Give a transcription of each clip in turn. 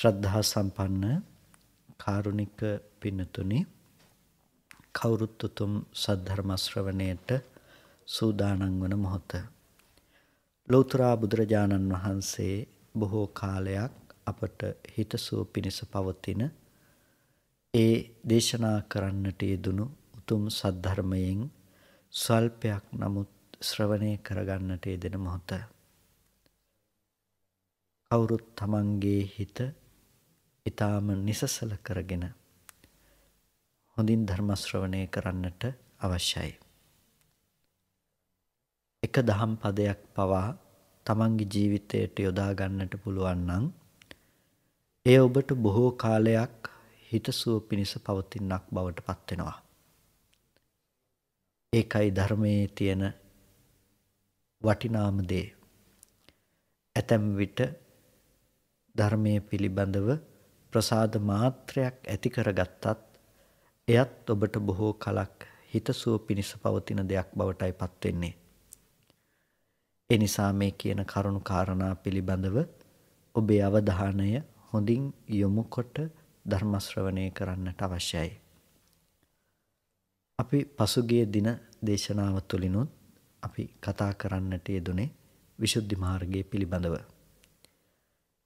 ශ්‍රද්ධා සම්පන්න කාරුණික පින්නතුනි කවුරුත් උතුම් සද්ධර්ම ශ්‍රවණයට සූදානම් වන මොහොත ලෞතර බුදුරජාණන් වහන්සේ බොහෝ කාලයක් අපට හිතසුව පිණිස පවතින ඒ දේශනා කරන්නට යෙදුණු උතුම් සද්ධර්මයෙන් සල්පයක් නමුත් ශ්‍රවණය කරගන්නට යෙදෙන මොහොත කවුරුත් තමන්ගේ හිත ඊටාම නිසසල කරගෙන හොඳින් ධර්ම ශ්‍රවණය කරන්නට අවශ්‍යයි. එක දහම් පදයක් පවා තමන්ගේ ජීවිතයට යොදා ගන්නට පුළුවන් නම් ඒ ඔබට බොහෝ කාලයක් හිතසුව පිණිස පවතිනක් බවට පත් වෙනවා. ඒකයි ධර්මයේ තියෙන වටිනාම දේ. ඇතම් විට ධර්මයේ පිළිබඳව ප්‍රසාද මාත්‍රයක් ඇති කරගත්තත් එයත් ඔබට බොහෝ කලක් හිතසුව පිණිස පවතින දෙයක් බවටයි පත් වෙන්නේ. ඒ නිසා මේ කියන කරුණු කාරණා පිළිබඳව ඔබේ අවධානය හොඳින් යොමුකොට ධර්ම ශ්‍රවණය කරන්නට අවශ්‍යයි. අපි පසුගිය දින දේශනාව තුලිනුත් අපි කතා කරන්නට යෙදුනේ විසුද්ධි මාර්ගය පිළිබඳව.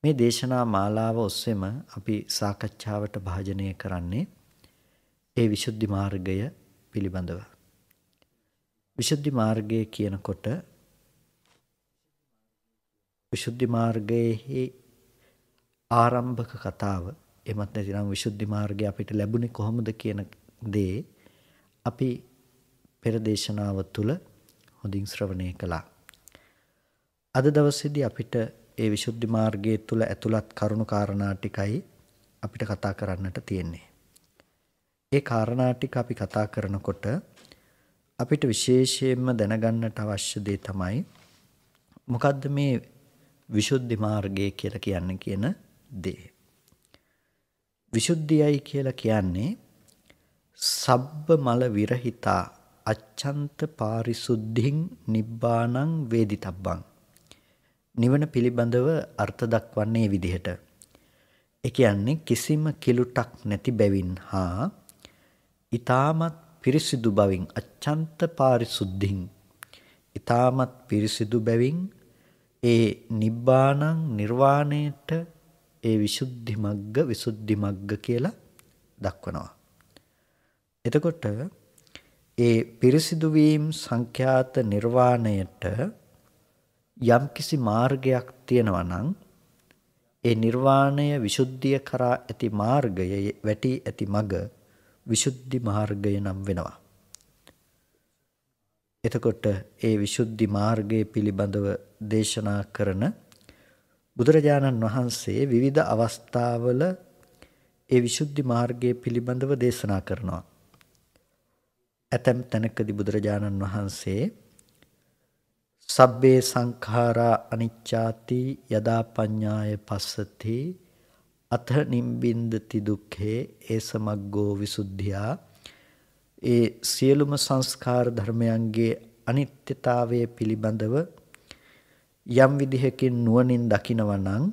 මේ දේශනා මාලාව ඔස්සේම අපි සාකච්ඡාවට භාජනය කරන්නේ ඒ විසුද්ධි මාර්ගය පිළිබඳව. විසුද්ධි මාර්ගය කියනකොට විසුද්ධි මාර්ගයේ ආරම්භක කතාව එමත් නැතිනම් විසුද්ධි මාර්ගය අපිට ලැබුණේ කොහොමද කියන දේ අපි පෙර දේශනාව තුළ හොඳින් ශ්‍රවණය කළා. අද දවසේදී අපිට ඒ විසුද්ධි මාර්ගයේ තුල ඇතුළත් කරුණු කාරණා ටිකයි අපිට කතා කරන්නට තියෙන්නේ. ඒ කාරණා ටික අපි කතා කරනකොට අපිට විශේෂයෙන්ම දැනගන්නට අවශ්‍ය දේ තමයි මොකද්ද මේ විසුද්ධි මාර්ගය කියලා කියන්නේ කියන දේ. විසුද්ධියයි කියලා කියන්නේ සබ්බ මල විරහිතා අච්ඡන්ත පාරිසුද්ධින් නිබ්බාණං වේදිතබ්බං නිවන පිළිබඳව අර්ථ දක්වන්නේ විදිහට. ඒ කියන්නේ කිසිම කිලුටක් නැති බැවින් හා ඊ타මත් පිරිසිදු බවින් අච්ඡන්ත පාරිසුද්ධින් ඊ타මත් පිරිසිදු බැවින් ඒ නිබ්බාණං නිර්වාණයට ඒ විසුද්ධි මග්ග විසුද්ධි මග්ග කියලා දක්වනවා. එතකොට ඒ පිරිසිදු වීම සංඛ්‍යාත නිර්වාණයට යම්කිසි මාර්ගයක් තියෙනවා නම් ඒ නිර්වාණය විසුද්ධිය කරා ඇති මාර්ගය වැටි ඇති මඟ විසුද්ධි මාර්ගය නම් වෙනවා. එතකොට ඒ විසුද්ධි මාර්ගයේ පිළිබඳව දේශනා කරන බුදුරජාණන් වහන්සේ විවිධ අවස්ථාවල ඒ විසුද්ධි මාර්ගයේ පිළිබඳව දේශනා කරනවා. ඇතැම් තැනකදී බුදුරජාණන් වහන්සේ සබ්බේ සංඛාරා අනිච්ඡාති යදා පඤ්ඤාය පස්සති අත නිම්බින්දති දුක්ඛේ ඒ සමග්ගෝ විසුද්ධියා ඒ සියලුම සංස්කාර ධර්මයන්ගේ අනිත්‍යතාවය පිළිබඳව යම් විදිහකින් නුවණින් දකිනවා නම්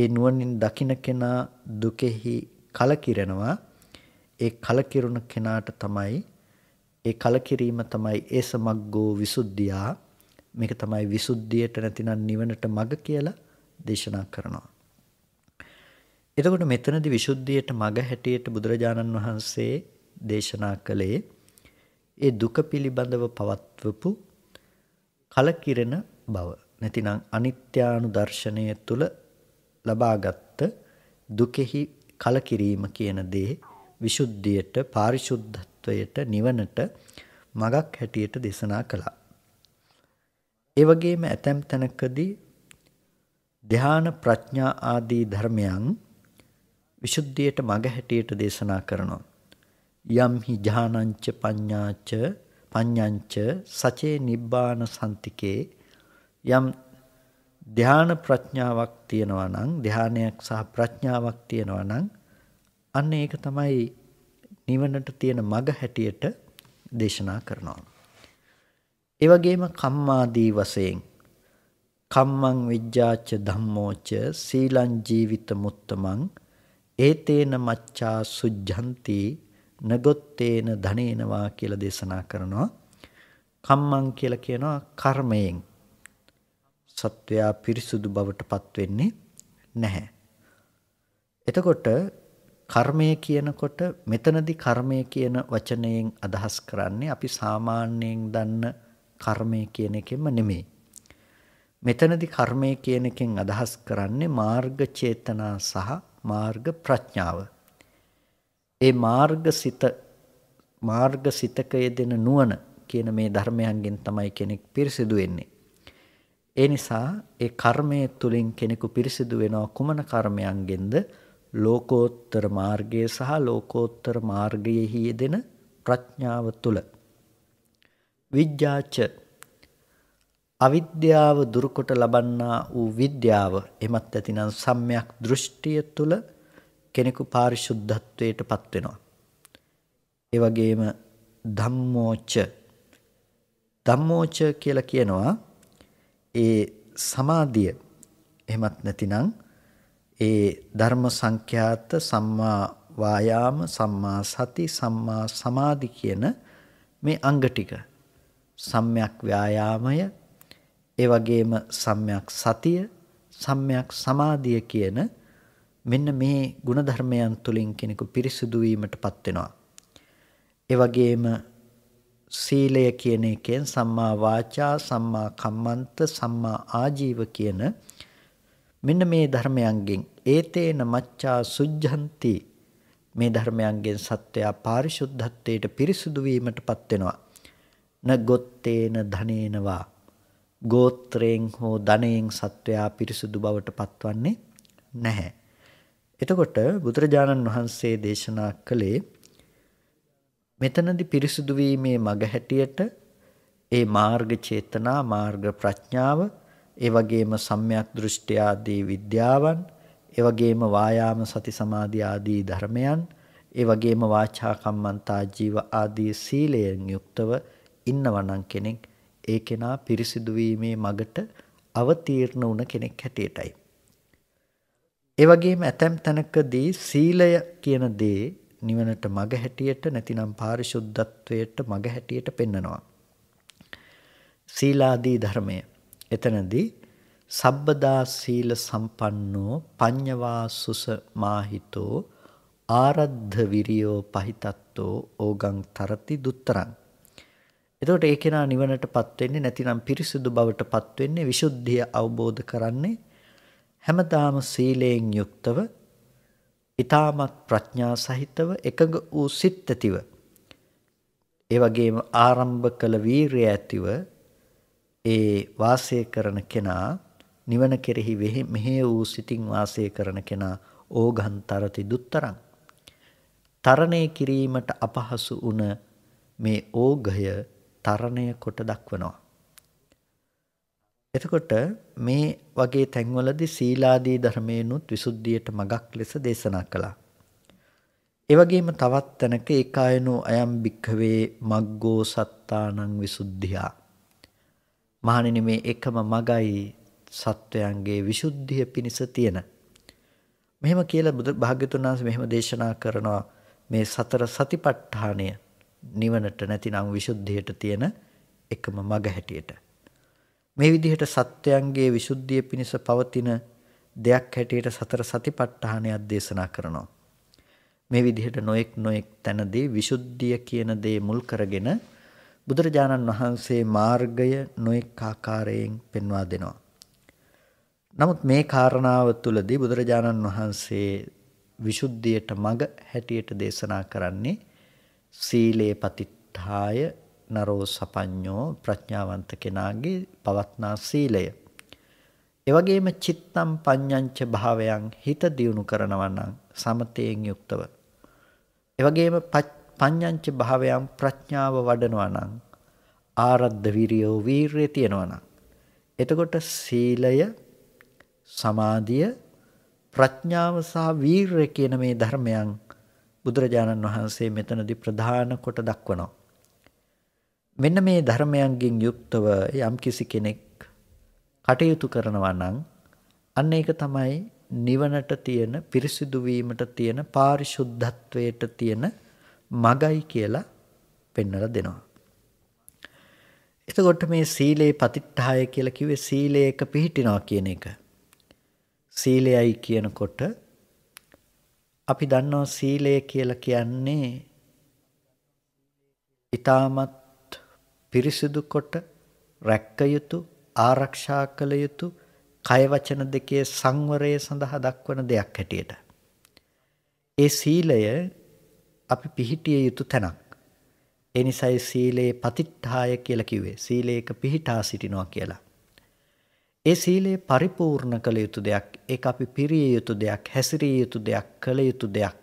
ඒ නුවණින් දකින කෙනා දුකෙහි කලකිරෙනවා ඒ කලකිරුණ කෙනාට තමයි ඒ කලකිරීම තමයි ඒ සමග්ගෝ විසුද්ධියා මේක තමයි විසුද්ධියට නැතිනම් නිවනට මඟ කියලා දේශනා කරනවා. එතකොට මෙතනදී විසුද්ධියට මඟ හැටියට බුදුරජාණන් වහන්සේ දේශනා කළේ ඒ දුක පිළිබඳව පවත්වපු කලකිරෙන බව නැතිනම් අනිත්‍යානු දර්ශනය තුළ ලබාගත්ත දුකෙහි කලකිරීම කියන දේ විසුද්ධියට පාරිශුද්ධත්වයට නිවනට මගක් හැටියට දේශනා කළා. ඒ වගේම ඇතැම් තැනකදී ධ්‍යාන ප්‍රඥා ආදී ධර්මයන් විසුද්ධියට මඟ හැටියට දේශනා කරනවා. යම් හි ඥානංච පඤ්ඤාච පඤ්ඤංච සචේ නිබ්බාන සම්තිකේ යම් ධ්‍යාන ප්‍රඥාවක් තියෙනවා නම් ධ්‍යානයක් සහ ප්‍රඥාවක් තියෙනවා නම් අන්න ඒක තමයි නිවනට තියෙන මඟ හැටියට දේශනා කරනවා. ඒ වගේම කම්මාදී වශයෙන් කම්මං විජ්ජාච ධම්මෝච සීලං ජීවිත මුත්තමං ඒතේන මච්ඡා සුජ්ජಂತಿ නගොත්තේන ධනේනවා කියලා දේශනා කරනවා කම්මං කියලා කියනවා කර්මයෙන් සත්වයා පිරිසුදු බවටපත් වෙන්නේ නැහැ එතකොට කර්මය කියනකොට මෙතනදි කර්මය කියන වචනයෙන් අදහස් කරන්නේ අපි සාමාන්‍යයෙන් දන්න කර්මය කියන එකෙන්ම නෙමෙයි. මෙතනදී කර්මය කියන එකෙන් අදහස් කරන්නේ මාර්ග චේතනා සහ මාර්ග ප්‍රඥාව. ඒ මාර්ග සිත මාර්ග සිතක යෙදෙන නුවණ කියන මේ ධර්මයන්ගෙන් තමයි කෙනෙක් පිරිසිදු වෙන්නේ. ඒ නිසා ඒ කර්මය තුලින් කෙනෙකු පිරිසිදු වෙනවා කුමන කර්මයන්ගෙන්ද? ලෝකෝත්තර මාර්ගය සහ ලෝකෝත්තර මාර්ගයෙහි යෙදෙන ප්‍රඥාව තුල. විජ්ජාච අවිද්‍යාව දුරුකොට ලබන්නා වූ විද්‍යාව එමත් ඇතිනම් සම්්‍යක් දෘෂ්ටිය තුළ කෙනෙකු පාරිශුද්ධත්වයට පත් වෙනවා. ඒ වගේම ධම්මෝච ධම්මෝච කියලා කියනවා ඒ සමාධිය එමත් නැතිනම් ඒ ධර්ම සංඛ්‍යාත සම්මා වායාම සම්මා සති සම්මා සමාධි කියන මේ අංග ටික සම්්‍යක් ව්‍යායාමය ඒ වගේම සම්්‍යක් සතිය සම්්‍යක් සමාධිය කියන මෙන්න මේ ಗುಣධර්මයන් තුලින් කෙනෙකු පිරිසුදු වීමටපත් වෙනවා. ඒ වගේම සීලය කියන එකෙන් සම්මා වාචා සම්මා කම්මන්ත සම්මා ආජීව කියන මෙන්න මේ ධර්මයන්ගෙන් ඒතේන මච්ඡා සුද්ධන්ති මේ ධර්මයන්ගෙන් සත්‍යය පාරිශුද්ධත්වයට පිරිසුදු වීමටපත් වෙනවා. නගොත්තේන ධනේනවා ගෝත්‍රයෙන් හෝ ධනයෙන් සත්වයා පිරිසුදු බවට පත්වන්නේ නැහැ. එතකොට බුදුරජාණන් වහන්සේ දේශනා කළේ මෙතනදී පිරිසුදු වීමේ මඟ හැටියට ඒ මාර්ග චේතනා මාර්ග ප්‍රඥාව ඒ වගේම සම්‍යක් දෘෂ්ටි ආදී විද්‍යාවන් ඒ වගේම වායාම සති සමාධි ආදී ධර්මයන් ඒ වගේම වාචා කම්මන්තා ජීව ආදී සීලයෙන් යුක්තව ඉන්නවනම් කෙනෙක් ඒ කෙනා පිරිසිදු වීමේ මගට අවතීර්ණ වුණ කෙනෙක් හැටියටයි. ඒ වගේම ඇතැම් තැනකදී සීලය කියන දේ නිවනට මග හැටියට නැතිනම් පාරිශුද්ධත්වයට මග හැටියට පෙන්නනවා. සීලාදී ධර්මය. එතනදී සබ්බදා සීල සම්පන්නෝ පඤ්ඤවා සුස මාහිතෝ ආරද්ධ විරියෝ පහිතත්තෝ ඕගං තරති දුත්තරං එතකොට ඒ කෙනා නිවනටපත් වෙන්නේ නැතිනම් පිරිසුදු බවටපත් වෙන්නේ විසුද්ධිය අවබෝධ කරන්නේ හැමදාම සීලයෙන් යුක්තව ඊ타මත් ප්‍රඥා සහිතව එකඟ වූ සිත් ඇතිව ඒ වගේම ආරම්භ කළ වීරිය ඇතිව ඒ වාසය කරන කෙනා නිවන කෙරෙහි මෙහෙ වූ සිතින් වාසය කරන කෙනා ඕඝන්තරති දුත්තරං තරණය කිරීමට අපහසු වුණ මේ ඕඝය තරණය කොට දක්වනවා. එතකොට මේ වගේ තැන්වලදී සීලාදී ධර්මයනුත් විසුද්ධියට මගක් ලෙස දේශනා කළා. ඒ වගේම තවත් තැනක ඒකායනෝ අයම් භික්ඛවේ මග්ගෝ සත්තානං විසුද්ධියා. මහණෙනි මේ එකම මගයි සත්වයන්ගේ විසුද්ධිය පිණිස තියෙන. මෙහෙම කියලා බුදු භාග්‍යතුන් වහන්සේ මෙහෙම දේශනා කරනවා මේ සතර සතිපට්ඨානය නිවනට නැතිනම් විසුද්ධියට තියෙන එකම මඟ හැටියට. මේ විදිහට සත්‍යයන්ගේ විසුද්ධිය පිණිස පවතින දෙයක් හැටියට සතර සතිපට්ඨානයක් දේශනා කරනවා. මේ විදිහට නොඑක් නොඑක් තැනදී විසුද්ධිය කියන දේ මුල් කරගෙන බුදුරජාණන් වහන්සේ මාර්ගය නොඑක් ආකාරයෙන් පෙන්වා දෙනවා. නමුත් මේ කාරණාව තුළදී බුදුරජාණන් වහන්සේ විසුද්ධියට මඟ හැටියට දේශනා කරන්නේ සීලේ පතිත්තාය නරෝ සපඤ්ඤෝ ප්‍රඥාවන්ත කෙනාගේ පවත්නා සීලය. ඒ වගේම චිත්තම් පඤ්ඤංච භාවයන් හිත දියුණු කරනවා නම් සමතයෙන් යුක්තව. ඒ වගේම පඤ්ඤංච භාවයන් ප්‍රඥාව වඩනවා නම් ආරද්ධ විරියෝ වීරිය තියනවා නම් එතකොට සීලය සමාධිය ප්‍රඥාව සහ වීරය කියන මේ ධර්මයන් බුදුරජාණන් වහන්සේ මෙතනදී ප්‍රධාන කොට දක්වනවා. මෙන්න මේ ධර්මයන්ගෙන් යුක්තව යම්කිසි කෙනෙක් කටයුතු කරනවා නම් අන්න ඒක තමයි නිවනට තියෙන පිරිසිදු වීමට තියෙන පාරිශුද්ධත්වයට තියෙන මගයි කියලා පෙන්වලා දෙනවා. එතකොට මේ සීලේ පතිත්තාය කියලා කිව්වේ සීලයක පිහිටිනවා කියන එක. සීලයයි කියනකොට අපි දන්නවා සීලය කියලා කියන්නේ ඊටමත් පිරිසිදු කොට රැක්ක යුතු ආරක්ෂා කළ යුතු කය වචන දෙකේ සංවරය සඳහා දක්වන දෙයක් හැටියට. ඒ සීලය අපි පිහිටිය යුතු තැනක්. ඒ නිසායි සීලේ පතිත්ථාය කියලා කිව්වේ. සීලේක පිහිටා සිටිනවා කියලා. ඒ සීලය පරිපූර්ණ කළ යුතු දෙයක්. ඒක අපි පිරිය යුතු දෙයක්, හැසිරිය යුතු දෙයක්, කළ යුතු දෙයක්.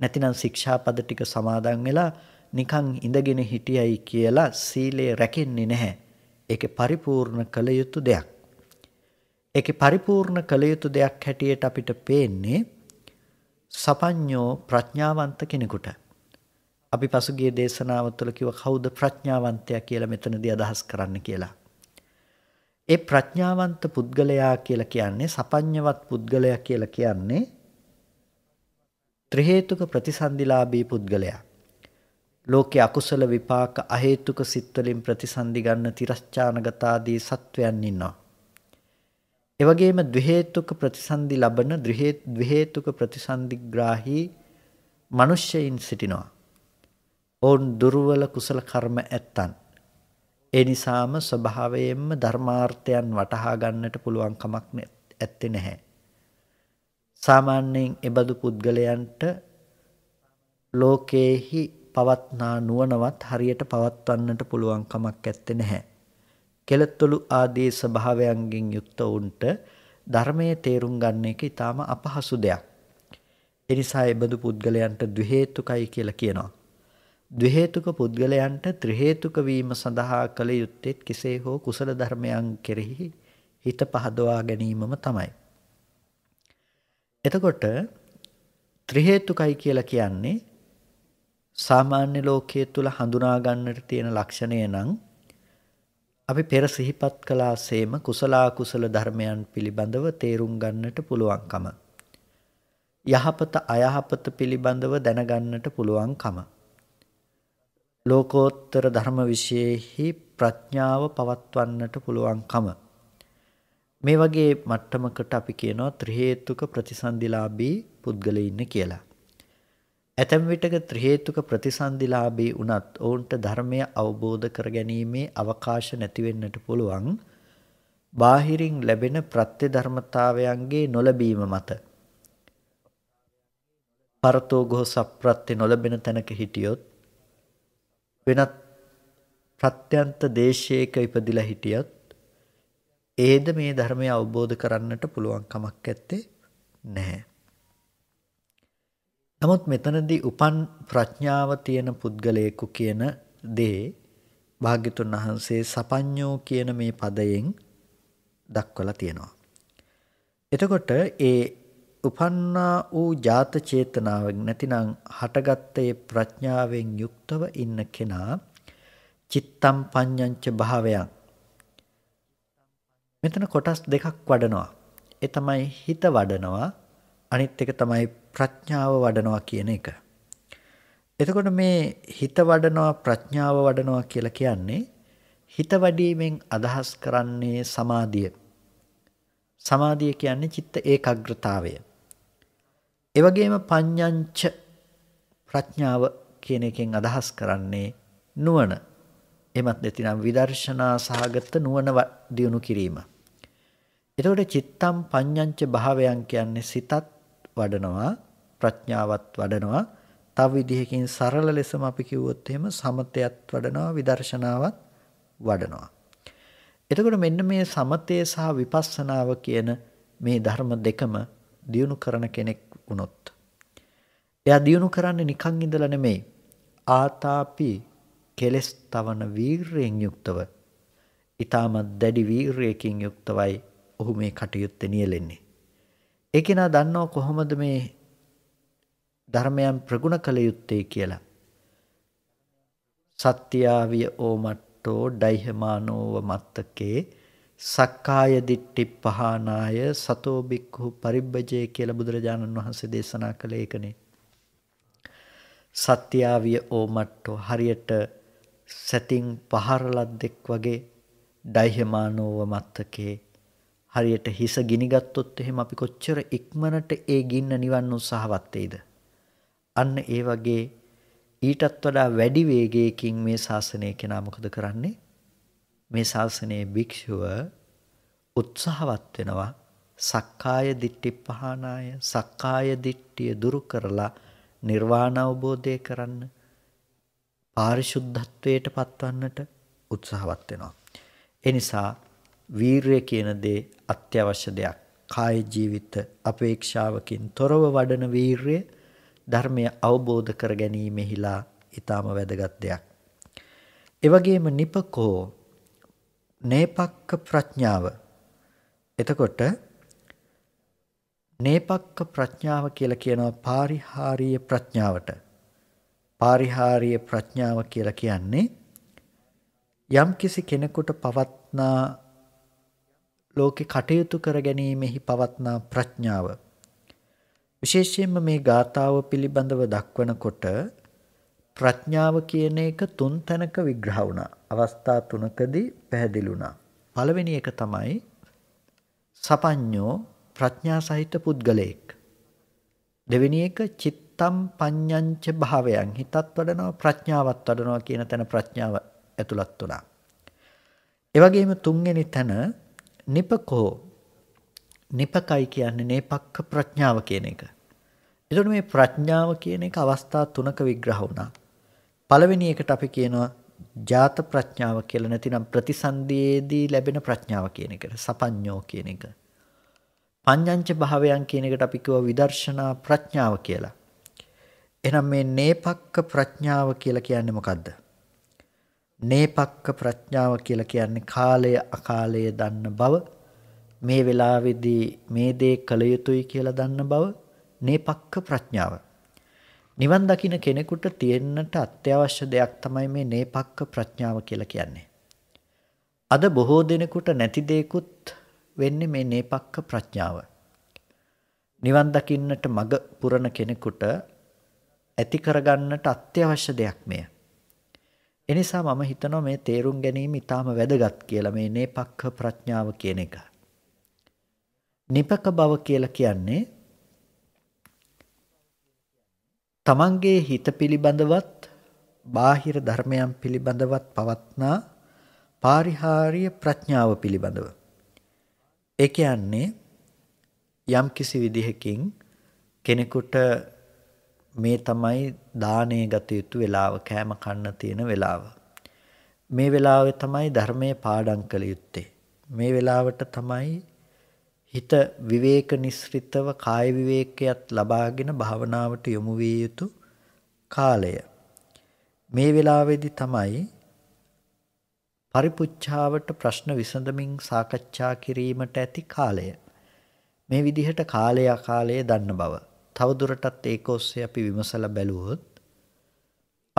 නැතිනම් ශික්ෂාපද ටික සමාදන් වෙලා නිකන් ඉඳගෙන හිටියයි කියලා සීලය රැකෙන්නේ නැහැ. ඒකේ පරිපූර්ණ කළ යුතු දෙයක්. ඒකේ පරිපූර්ණ කළ යුතු දෙයක් හැටියට අපිට පේන්නේ සපඤ්ඤෝ ප්‍රඥාවන්ත කෙනෙකුට. අපි පසුගිය දේශනාව තුළ කිව්ව කවුද ප්‍රඥාවන්තයා කියලා මෙතනදී අදහස් කරන්න කියලා. ඒ ප්‍රඥාවන්ත පුද්ගලයා කියලා කියන්නේ සපඤ්ඤවත් පුද්ගලයා කියලා කියන්නේ ත්‍රි හේතුක ප්‍රතිසන්දිලාභී පුද්ගලයා. ලෝකේ අකුසල විපාක අ හේතුක සිත් වලින් ප්‍රතිසන්දි ගන්න තිරස්චානගතාදී සත්වයන් ඉන්නවා. ඒ වගේම ද්වි හේතුක ප්‍රතිසන්දි ලබන ද්වි හේතුක ප්‍රතිසන්දිග්‍රාහී මිනිසෙයින් සිටිනවා. ඔවුන් දුර්වල කුසල කර්ම ඇත්තන්. ඒ නිසාම ස්වභාවයෙන්ම ධර්මාර්ථයන් වටහා ගන්නට පුළුවන් කමක් ඇත්තේ නැහැ. සාමාන්‍යයෙන් එබඳු පුද්ගලයන්ට ලෝකේහි පවත්නා නුවණවත් හරියට පවත්වන්නට පුළුවන් කමක් ඇත්තේ නැහැ. කෙලත්තුළු ආදී ස්වභාවයන්ගෙන් යුක්ත වුන්ට ධර්මයේ තේරුම් ගන්න එක ඊටාම අපහසු දෙයක්. එනිසා එබඳු පුද්ගලයන්ට ද්විහේතුකයි කියලා කියනවා. ද්විහේතුක පුද්ගලයන්ට ත්‍රිහේතුක වීම සඳහා කළ යුත්තේත් කෙසේ හෝ කුසල ධර්මයන් කෙරෙහි හිත පහදවා ගැනීමම තමයි. එතකොට ත්‍රිහේතුකයි කියලා කියන්නේ සාමාන්‍ය ලෝකයේ තුල හඳුනා ගන්නට තියෙන ලක්ෂණය නම් අපි පෙර සිහිපත් කළාseම කුසල අකුසල ධර්මයන් පිළිබඳව තේරුම් ගන්නට පුළුවන්කම යහපත අයහපත පිළිබඳව දැනගන්නට පුළුවන්කම ලෝකෝත්තර ධර්ම විශේෂෙහි ප්‍රඥාව පවත්වන්නට පුළුවන්කම මේ වගේ මට්ටමකට අපි කියනවා ත්‍රි හේතුක ප්‍රතිසන්දිලාභී පුද්ගලයින්න කියලා. ඇතැම් විටක ත්‍රි හේතුක ප්‍රතිසන්දිලාභී වුණත් ඔවුන්ට ධර්මය අවබෝධ කරගැනීමේ අවකාශ නැති වෙන්නට පුළුවන්. බාහිරින් ලැබෙන ප්‍රත්‍ය ධර්මතාවයන්ගේ නොලැබීම මත. පරතෝ ගෝසප්‍රත්‍ය නොලැබෙන තැනක හිටියොත් වෙනත් ප්‍රත්‍යන්ත දේශයක ඉපදිලා හිටියත් ඒද මේ ධර්මය අවබෝධ කරන්නට පුළුවන් කමක් ඇත්තේ නැහැ. නමුත් මෙතනදී උපන් ප්‍රඥාව තියෙන පුද්ගලයෙකු කියන දේ භාග්‍යතුන් වහන්සේ සපඤ්ඤෝ කියන මේ පදයෙන් දක්වලා තියෙනවා. එතකොට ඒ උපන්නා වූ ජාත චේතනාව නැතිනම් හටගත්තේ ප්‍රඥාවෙන් යුක්තව ඉන්න කෙනා චිත්තම් පඤ්ඤංච භාවයන් මෙතන කොටස් දෙකක් වඩනවා ඒ තමයි හිත වඩනවා අනිත් එක තමයි ප්‍රඥාව වඩනවා කියන එක එතකොට මේ හිත වඩනවා ප්‍රඥාව වඩනවා කියලා කියන්නේ හිත වැඩීමෙන් අදහස් කරන්නේ සමාධිය. සමාධිය කියන්නේ චිත්ත ඒකාග්‍රතාවය. ඒ වගේම පඤ්ඤංච ප්‍රඥාව කියන එකෙන් අදහස් කරන්නේ නුවණ. එමත් නැතිනම් විදර්ශනා සහගත නුවණ දියුණු කිරීම. එතකොට චිත්තම් පඤ්ඤංච භාවයන් කියන්නේ සිතත් වඩනවා ප්‍රඥාවත් වඩනවා තව විදිහකින් සරල ලෙසම අපි කිව්වොත් එහෙම සමතයත් වඩනවා විදර්ශනාවත් වඩනවා. එතකොට මෙන්න මේ සමතය සහ විපස්සනාව කියන මේ ධර්ම දෙකම දියුණු කරන කෙනෙක් වුණොත්. එයා දියුණු කරන්නේ නිකං ඉඳලා නෙමෙයි. ආතාපි කෙලස් තවන වීරයෙන් යුක්තව ඊටමත් දැඩි වීරයකින් යුක්තවයි ඔහු මේ කටයුත්තේ නියැලෙන්නේ. ඒකේනා දන්නව කොහොමද මේ ධර්මයන් ප්‍රගුණ කළ යුත්තේ කියලා. සත්‍යාවිය ඕමට්ටෝ ඩයිහමානෝව මත්තකේ සක්කාය දිට්ටි පහනාය සතෝ බික්ඛු පරිබ්බජේ කියලා බුදුරජාණන් වහන්සේ දේශනා කළේ ඒකනේ. සත්‍යාවිය ඕමට්ටෝ හරියට සැතින් පහරලද්දෙක් වගේ ඩයිහමානෝව මත්තකේ හරියට හිස ගිනිගත්තොත් එහෙම අපි කොච්චර ඉක්මනට ඒ ගින්න නිවන්න උත්සාහවත් වෙයිද? අන්න ඒ වගේ ඊටත් වඩා වැඩි වේගයකින් මේ ශාසනය කෙනා මොකද කරන්නේ? මේ ශාසනයේ භික්ෂුව උත්සාහවත් වෙනවා සක්කාය දිට්ඨි පහනාය සක්කාය දිට්ඨිය දුරු කරලා නිර්වාණ අවබෝධය කරන්න පාරිශුද්ධත්වයට පත්වන්නට උත්සාහවත් වෙනවා. ඒ නිසා වීරය කියන දේ අත්‍යවශ්‍ය දෙයක්. කාය ජීවිත අපේක්ෂාවකින් තොරව වඩන වීරය ධර්මය අවබෝධ කර ගැනීමෙහිලා ඊටාම වැදගත් දෙයක්. එවැගේම නිපකෝ නේපක්ක ප්‍රඥාව. එතකොට නේපක්ක ප්‍රඥාව කියලා කියනවා පාරිහාරීය ප්‍රඥාවට. පාරිහාරීය ප්‍රඥාව කියලා කියන්නේ යම්කිසි කෙනෙකුට පවත්නා ලෝකෙ කටයුතු කර ගැනීමෙහි පවත්නා ප්‍රඥාව. විශේෂයෙන්ම මේ ගාථාව පිළිබඳව දක්වනකොට ප්‍රඥාව කියන එක තුන් තැනක විග්‍රහ වුණා. අවස්ථා තුනකදී පැහැදිලි වුණා. පළවෙනි එක තමයි සපඤ්ඤෝ ප්‍රඥා සහිත පුද්ගලයෙක්. දෙවෙනි එක චිත්තම් පඤ්ඤංච භාවයන්. හිතත් වඩනවා ප්‍රඥාවත් වඩනවා කියන තැන ප්‍රඥාව ඇතුළත් වුණා. ඒ වගේම තුන්වෙනි තැන නිපකෝ නිපකයි කියන්නේ නේපක්ක ප්‍රඥාව කියන එක. එතකොට මේ ප්‍රඥාව කියන එක අවස්ථා තුනක විග්‍රහ වුණා. පළවෙනි එකට අපි කියනවා ජාත ප්‍රඥාව කියලා නැතිනම් ප්‍රතිසන්දියේදී ලැබෙන ප්‍රඥාව කියන එකට සපඤ්ඤෝ කියන එක. පඤ්ඤංච භාවයන් කියන එකට අපි කියව විදර්ශනා ප්‍රඥාව කියලා. එහෙනම් මේ නේපක්ක ප්‍රඥාව කියලා කියන්නේ මොකද්ද? නේපක්ක ප්‍රඥාව කියලා කියන්නේ කාලය අකාලය දන්න බව මේ වෙලාවේදී මේ දේ කළ යුතුයි කියලා දන්න බව නේපක්ක ප්‍රඥාව. නිවන් දකින කෙනෙකුට තියෙන්නට අත්‍යවශ්‍ය දෙයක් තමයි මේ නේපක්ක ප්‍රඥාව කියලා කියන්නේ. අද බොහෝ දෙනෙකුට නැති දෙයකුත් වෙන්නේ මේ නේපක්ක ප්‍රඥාව. නිවන් දකින්නට මඟ පුරන කෙනෙකුට ඇති කරගන්නට අත්‍යවශ්‍ය දෙයක් මෙය. එනිසා මම හිතනවා මේ තේරුම් ගැනීම ඊටාම වැදගත් කියලා මේ නේපක්ක ප්‍රඥාව කියන එක. නිපක බව කියලා කියන්නේ තමන්ගේ හිත පිළිබඳවත් බාහිර ධර්මයන් පිළිබඳවත් පවත්නා පාරිහාරීය ප්‍රඥාව පිළිබඳව. ඒ කියන්නේ යම් කිසි විදිහකින් කෙනෙකුට මේ තමයි දානය ගත යුතු වෙලාව කෑම කන්න තියෙන වෙලාව. මේ වෙලාවේ තමයි ධර්මය පාඩම් කළ යුත්තේ. මේ වෙලාවට තමයි හිත විවේක නිස්සෘතව කාය විවේකයක් ලබාගෙන භාවනාවට යොමු විය යුතු කාලය. මේ වෙලාවේදී තමයි පරිපුච්ඡාවට ප්‍රශ්න විසඳමින් සාකච්ඡා කිරීමට ඇති කාලය. මේ විදිහට කාලය අකාලය දන්න බව. තවදුරටත් ඒක ඔස්සේ අපි විමසලා බැලුවොත්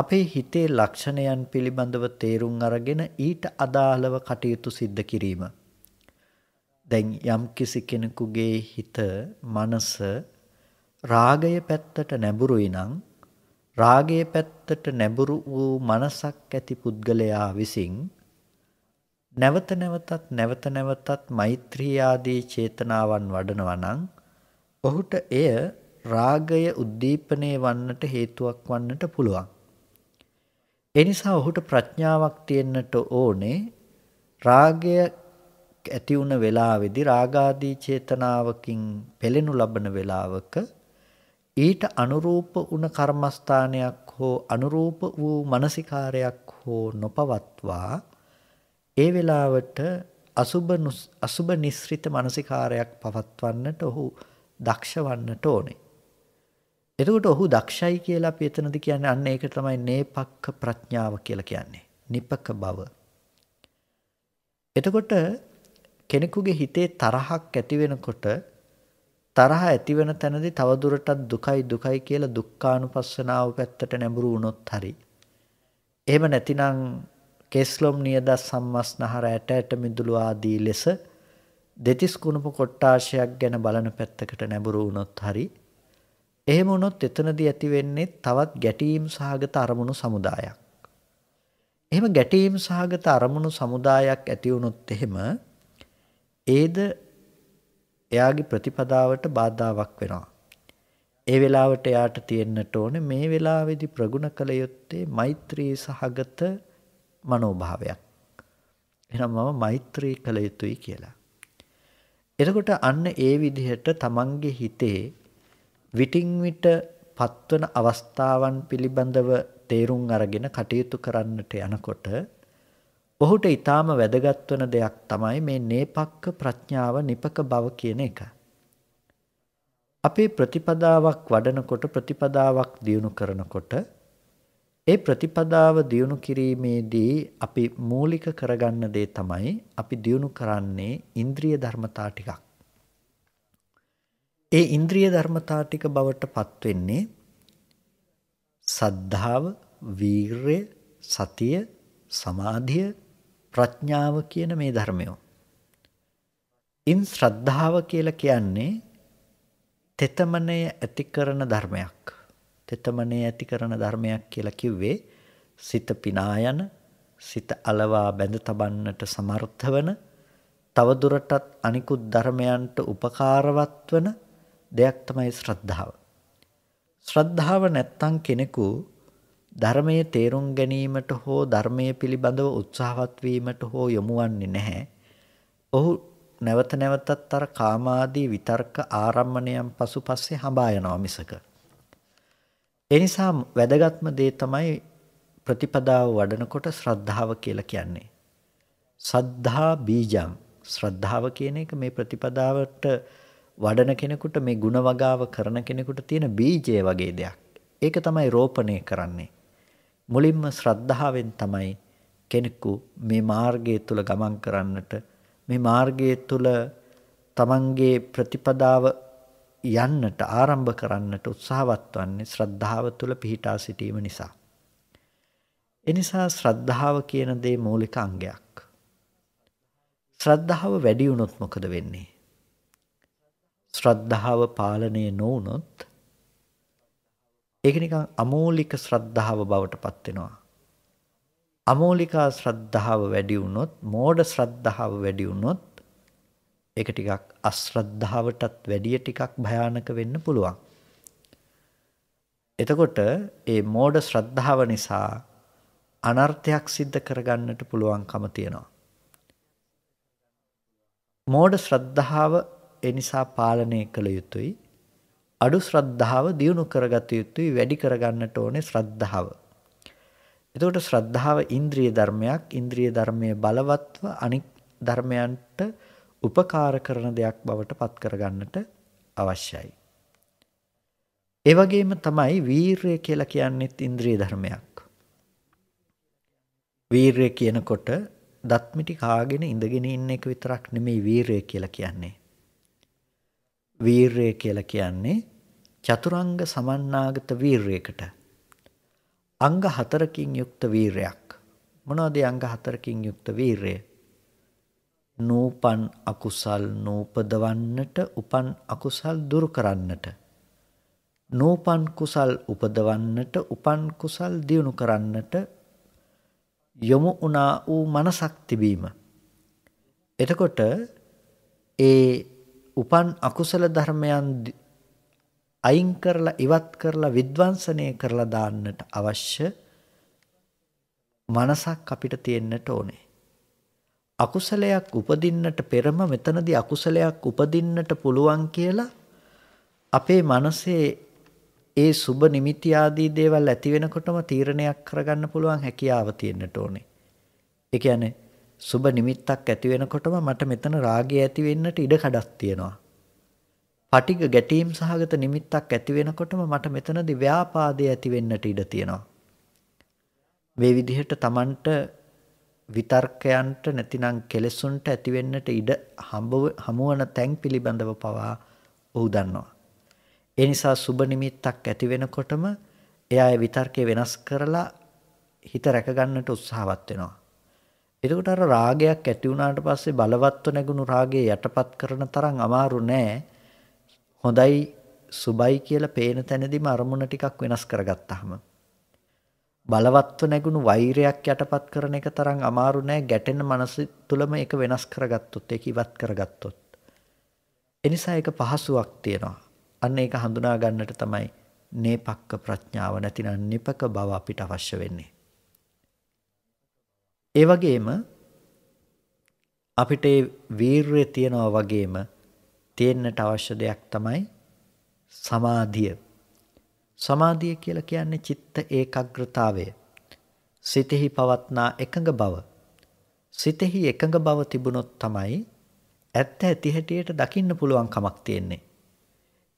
අපේ හිතේ ලක්ෂණයන් පිළිබඳව තේරුම් අරගෙන ඊට අදාළව කටයුතු සිද්ධ කිරීම. දැන් යම්කිසි කෙනෙකුගේ හිත මනස රාගය පැත්තට නැඹුරුයි නම් රාගයේ පැත්තට නැඹුරු වූ මනසක් ඇති පුද්ගලයා විසින් නැවත නැවතත් නැවත නැවතත් මෛත්‍රී ආදී චේතනාවන් වඩනවා නම් ඔහුට එය රාගය උද්දීපනය වන්නට හේතුවක් වන්නට පුළුවන්. එනිසා ඔහුට ප්‍රඥාවක් තියෙන්නට ඕනේ රාගය ඇති වුණ වෙලාවේදී රාගාදී චේතනාවකින් පෙළෙනු ලබන වෙලාවක ඊට අනුරූප වුණ කර්මස්ථානයක් හෝ අනුරූප වූ මානසිකාරයක් හෝ නොපවත්වා ඒ වෙලාවට අසුබ අසුබ නිස්ෘත මානසිකාරයක් පවත්වන්නට ඔහු දක්ෂ වන්නට ඕනේ. එතකොට ඔහු දක්ෂයි කියලා අපි එතනදී කියන්නේ අන්න ඒක තමයි නේපක්ක ප්‍රඥාව කියලා කියන්නේ. නිපක බව. එතකොට කෙනෙකුගේ හිතේ තරහක් ඇති වෙනකොට තරහ ඇති වෙන තැනදී තව දුරටත් දුකයි දුකයි කියලා දුක්ඛානුපස්සනාව පැත්තට නැඹුරු වුණොත් හරි. එහෙම නැතිනම් කේස්ලොම් නියද සම්මස්නහර ඇට ඇට මිදුළු ආදී ලෙස දෙතිස් කුණප කොට්ටාශයක් ගැන බලන පැත්තකට නැඹුරු වුණොත් හරි එහෙම වුණොත් එතනදී ඇති වෙන්නේ තවත් ගැටීම් සහගත අරමුණු සමුදායක්. එහෙම ගැටීම් සහගත අරමුණු සමුදායක් ඇති වුණොත් එහෙම ඒද එයාගේ ප්‍රතිපදාවට බාධාවක් වෙනවා. ඒ වෙලාවට එයාට තියෙන්නට ඕනේ මේ වෙලාවේදී ප්‍රගුණ කළ යුත්තේ මෛත්‍රී සහගත මනෝභාවයක්. එහෙනම් මම මෛත්‍රී කළ යුතුයි කියලා. එතකොට අන්න ඒ විදිහට තමන්ගේ හිතේ විටින් විට පත්වන අවස්ථාවන් පිළිබඳව තේරුම් අරගෙන කටයුතු කරන්නට යනකොට ඔහුට ඊටාම වැදගත් වන දෙයක් තමයි මේ නේපක්ක ප්‍රඥාව නිපක බව කියන එක. අපේ ප්‍රතිපදාවක් වඩනකොට ප්‍රතිපදාවක් දියුණු කරනකොට ඒ ප්‍රතිපදාව දියුණු කිරීමේදී අපි මූලික කරගන්න දේ තමයි අපි දියුණු කරන්නේ ඉන්ද්‍රිය ධර්මතා ටිකක්. ඒ ඉන්ද්‍රිය ධර්මතා ටික බවට පත් වෙන්නේ සද්ධාව, වීරය, සතිය, සමාධිය, ප්‍රඥාව කියන මේ ධර්මයෝ. ඉන් ශ්‍රද්ධාව කියලා කියන්නේ තෙතමනය ඇති කරන ධර්මයක්. තෙතමනය ඇති කරන ධර්මයක් කියලා කිව්වේ සිත පිනායන, සිත අලවා බැඳ තබන්නට සමර්ථ වන, තවදුරටත් අනිකුත් ධර්මයන්ට උපකාරවත් වන දෙයක් තමයි ශ්‍රද්ධාව. ශ්‍රද්ධාව නැත්තම් කෙනෙකු ධර්මයේ තේරුම් ගැනීමට හෝ ධර්මයේ පිළිබඳව උත්සාහවත් වීමට හෝ යොමු වන්නේ නැහැ. ඔහු නැවත නැවතත් අර කාමාදී විතර්ක ආරම්මණයන් පසුපස්සේ හඹා යනවා මිසක. ඒ නිසා වැදගත්ම දේ තමයි ප්‍රතිපදාව වඩනකොට ශ්‍රද්ධාව කියලා කියන්නේ. සද්ධා බීජං ශ්‍රද්ධාව කියන එක මේ ප්‍රතිපදාවට වඩන කෙනෙකුට මේ ಗುಣ වගාව කරන කෙනෙකුට තියෙන බීජය වගේ දෙයක්. ඒක තමයි රෝපණය කරන්නේ. මුලින්ම ශ්‍රද්ධාවෙන් තමයි කෙනෙකු මේ මාර්ගය තුල ගමන් කරන්නට මේ මාර්ගය තුල තමන්ගේ ප්‍රතිපදාව යන්නට ආරම්භ කරන්නට උත්සාහවත් වන්නේ ශ්‍රද්ධාව තුල පිහිටා සිටීම නිසා. එනිසා ශ්‍රද්ධාව කියන දේ මූලික අංගයක්. ශ්‍රද්ධාව වැඩි වුණොත් මොකද වෙන්නේ? ශ්‍රද්ධාව පාලනය නොවුනොත් ඒක නිකන් අමෝලික ශ්‍රද්ධාව බවට පත් වෙනවා. අමෝලික ශ්‍රද්ධාව වැඩි වුණොත්, මෝඩ ශ්‍රද්ධාව වැඩි වුණොත් ඒක ටිකක් අශ්‍රද්ධාවටත් වැඩිය ටිකක් භයානක වෙන්න පුළුවන්. එතකොට ඒ මෝඩ ශ්‍රද්ධාව නිසා අනර්ථයක් සිද්ධ කරගන්නට පුළුවන්කම තියෙනවා. මෝඩ ශ්‍රද්ධාව එනිසා පාලනය කළ යුතුයි. අඩු ශ්‍රද්ධාව දියුණු කරගත යුතුයි වැඩි කරගන්නට ඕනේ ශ්‍රද්ධාව. එතකොට ශ්‍රද්ධාව ඉන්ද්‍රිය ධර්මයක් ඉන්ද්‍රිය ධර්මයේ බලවත්ව අනික් ධර්මයන්ට උපකාර කරන දෙයක් බවට පත් කරගන්නට අවශ්‍යයි. ඒ වගේම තමයි වීරය කියලා කියන්නේත් ඉන්ද්‍රිය ධර්මයක්. වීරය කියනකොට දත්මිටි කාගෙන ඉඳගෙන ඉන්න එක විතරක් නෙමෙයි වීරය කියලා කියන්නේ. වීරය කියලා කියන්නේ චතුරංග සමන්නාගත වීරයකට අංග හතරකින් යුක්ත වීරයක් මොනවද අංග හතරකින් යුක්ත වීරය නූපන් අකුසල් නූපදවන්නට උපන් අකුසල් දුරු කරන්නට නූපන් කුසල් උපදවන්නට උපන් කුසල් දියුණු කරන්නට යොමු වුණා වූ මනසක් තිබීම එතකොට ඒ උපන් අකුසල ධර්මයන් අයින් කරලා ඉවත් කරලා විද්වංශනය කරලා දාන්නට අවශ්‍ය මනසක් අපිට තියෙන්නට ඕනේ. අකුසලයක් උපදින්නට පෙරම මෙතනදී අකුසලයක් උපදින්නට පුළුවන් කියලා අපේ මනසේ ඒ සුබ නිමිති ආදී දේවල් ඇති වෙනකොටම තීරණයක් කරගන්න පුළුවන් හැකියාව තියෙන්නට ඕනේ. ඒ කියන්නේ සුබ නිමිත්තක් ඇති වෙනකොටම මට මෙතන රාගය ඇති වෙන්නට ඉඩ කඩක් තියෙනවා. පටිඝ ගැටීම් සහගත නිමිත්තක් ඇති වෙනකොටම මට මෙතනදී ව්‍යාපාදේ ඇති වෙන්නට ඉඩ තියෙනවා. මේ විදිහට Tamanට විතර්කයන්ට නැතිනම් කෙලෙසුන්ට ඇති වෙන්නට ඉඩ හමුවන තැන් පිළිබඳව පවා ඔහු දන්නවා. ඒ නිසා සුබ නිමිත්තක් ඇති වෙනකොටම එයා ඒ විතර්කේ වෙනස් කරලා හිත රැක ගන්නට උත්සාහවත් වෙනවා. එතකොට අර රාගයක් ඇති වුණාට පස්සේ බලවත්ව නැගුණු රාගය යටපත් කරන තරම් අමාරු නෑ. හොඳයි සුබයි කියලා පේන තැනදීම අරමුණ ටිකක් වෙනස් කරගත්තාම. බලවත්ව නැගුණු වෛරයක් යටපත් කරන එක තරම් අමාරු නෑ ගැටෙන මනස තුලම ඒක වෙනස් කරගත්තොත් ඒක ඉවත් කරගත්තොත්. එනිසා ඒක පහසුවක් තියෙනවා. අන්න ඒක හඳුනා ගන්නට තමයි නේපක්ක ප්‍රඥාව නැතිනම් නිපක බව අපිට අවශ්‍ය වෙන්නේ. ඒ වගේම අපිට වීරය තියනවා වගේම තියෙන්නට අවශ්‍ය දෙයක් තමයි සමාධිය. සමාධිය කියලා කියන්නේ චිත්ත ඒකාග්‍රතාවය. සිතෙහි පවත්නා එකඟ බව. සිතෙහි එකඟ බව තිබුණොත් තමයි ඇත්ත ඇති හැටියට දකින්න පුළුවන් කමක් තියෙන්නේ.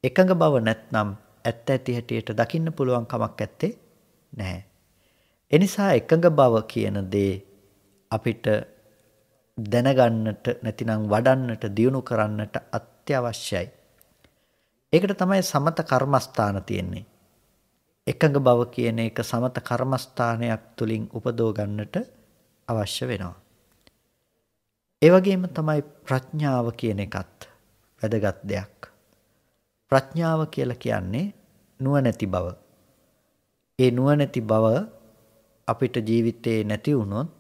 එකඟ බව නැත්නම් ඇත්ත ඇති හැටියට දකින්න පුළුවන් කමක් ඇත්තේ නැහැ. එනිසා එකඟ බව කියන දේ අපිට දැනගන්නට නැතිනම් වඩන්නට දියුණු කරන්නට අත්‍යවශ්‍යයි. ඒකට තමයි සමත කර්මස්ථාන තියෙන්නේ. එකඟ බව කියන එක සමත කර්මස්ථානයක් තුලින් උපදව ගන්නට අවශ්‍ය වෙනවා. ඒ වගේම තමයි ප්‍රඥාව කියන එකත් වැදගත් දෙයක්. ප්‍රඥාව කියලා කියන්නේ නුවණැති බව. ඒ නුවණැති බව අපිට ජීවිතේ නැති වුණොත්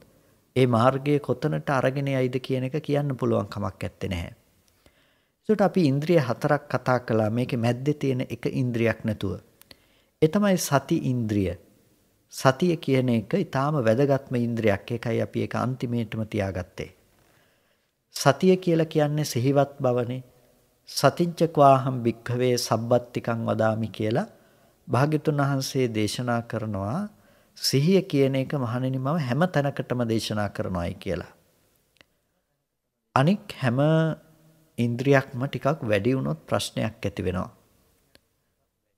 ඒ මාර්ගය කොතනට අරගෙන යයිද කියන එක කියන්න පුළුවන් කමක් ඇත්තේ නැහැ. ඒකට අපි ඉන්ද්‍රිය හතරක් කතා කළා මේකේ මැද්දේ තියෙන එක ඉන්ද්‍රියක් නැතුව. ඒ තමයි සති ඉන්ද්‍රිය. සතිය කියන එක ඊටාම වැදගත්ම ඉන්ද්‍රියක්. ඒකයි අපි ඒක අන්තිමේටම තියාගත්තේ. සතිය කියලා කියන්නේ සිහිවත් බවනේ. සතිච්චක්වාහම් භික්ඛවේ සබ්බත්තිකං වදාමි කියලා භාග්‍යතුන් වහන්සේ දේශනා කරනවා සිහිය කියන එක මහණෙනි මම හැම තැනකටම දේශනා කරනවායි කියලා. අනික් හැම ඉන්ද්‍රියක්ම ටිකක් වැඩි වුණොත් ප්‍රශ්නයක් ඇති වෙනවා.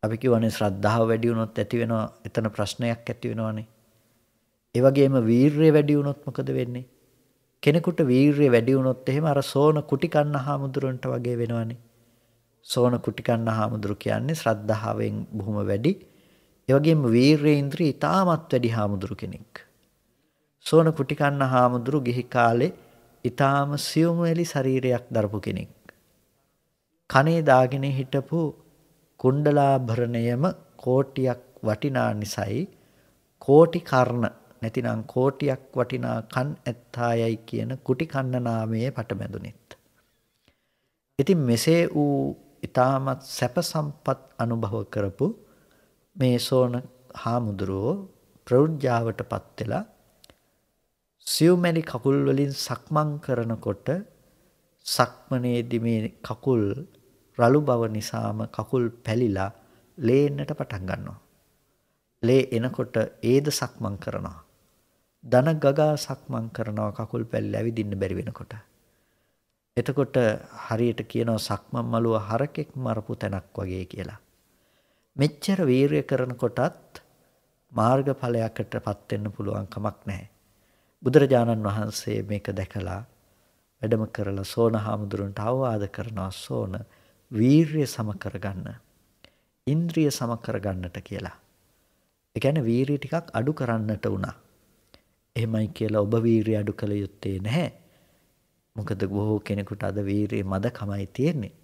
අපි කියවනේ ශ්‍රද්ධාව වැඩි වුණොත් ඇති වෙනවා එතන ප්‍රශ්නයක් ඇති වෙනවනේ. ඒ වගේම වීරිය වැඩි වුණොත් මොකද වෙන්නේ? කෙනෙකුට වීරිය වැඩි වුණොත් එහෙම අර සෝන කුටි කන්න හාමුදුරන්ට වගේ වෙනවනේ. සෝන කුටි කන්න හාමුදුරු කියන්නේ ශ්‍රද්ධාවෙන් බොහොම වැඩි ඒ වගේම වීරේන්ද්‍රී ඊටමත් වැඩි හාමුදුරු කෙනෙක්. සෝන කුටිකන්න හාමුදුරු ගිහි කාලේ ඊටාම සියුම් එලි ශරීරයක් දරපු කෙනෙක්. කනේ දාගෙන හිටපු කුණ්ඩලාභරණයම කෝටියක් වටිනා නිසායි කෝටි කර්ණ නැතිනම් කෝටියක් වටිනා කන් ඇත්තායයි කියන කුටි කන්න නාමයේ පටබැඳුනෙත්. ඉතින් මෙසේ ඌ ඊටමත් සැප සම්පත් අනුභව කරපු මේ සෝන හාමුදුරුවෝ ප්‍රෞද්ධාවටපත් වෙලා සියුමැලි කකුල් වලින් සක්මන් කරනකොට සක්මනේදී මේ කකුල් රළු බව නිසාම කකුල් පැලිලා ලේ එන්නට පටන් ගන්නවා. ලේ එනකොට ඒද සක්මන් කරනවා. දන ගගා සක්මන් කරනවා කකුල් පැල්ල ඇවිදින්න බැරි වෙනකොට. එතකොට හරියට කියනවා සක්මන් මළුව හරකෙක් මරපු තැනක් වගේ කියලා. මෙච්චර වීරය කරනකොටත් මාර්ගඵලයකටපත් වෙන්න පුළුවන් කමක් නැහැ. බුදුරජාණන් වහන්සේ මේක දැකලා වැඩම කරලා සෝන හාමුදුරන්ට අවවාද කරනවා සෝන වීරිය සම කරගන්න. ඉන්ද්‍රිය සම කරගන්නට කියලා. ඒ කියන්නේ වීරිය ටිකක් අඩු කරන්නට වුණා. එහෙමයි කියලා ඔබ වීරිය අඩු කළ යුත්තේ නැහැ. මොකද බොහෝ කෙනෙකුට අද වීරිය මදකමයි තියෙන්නේ.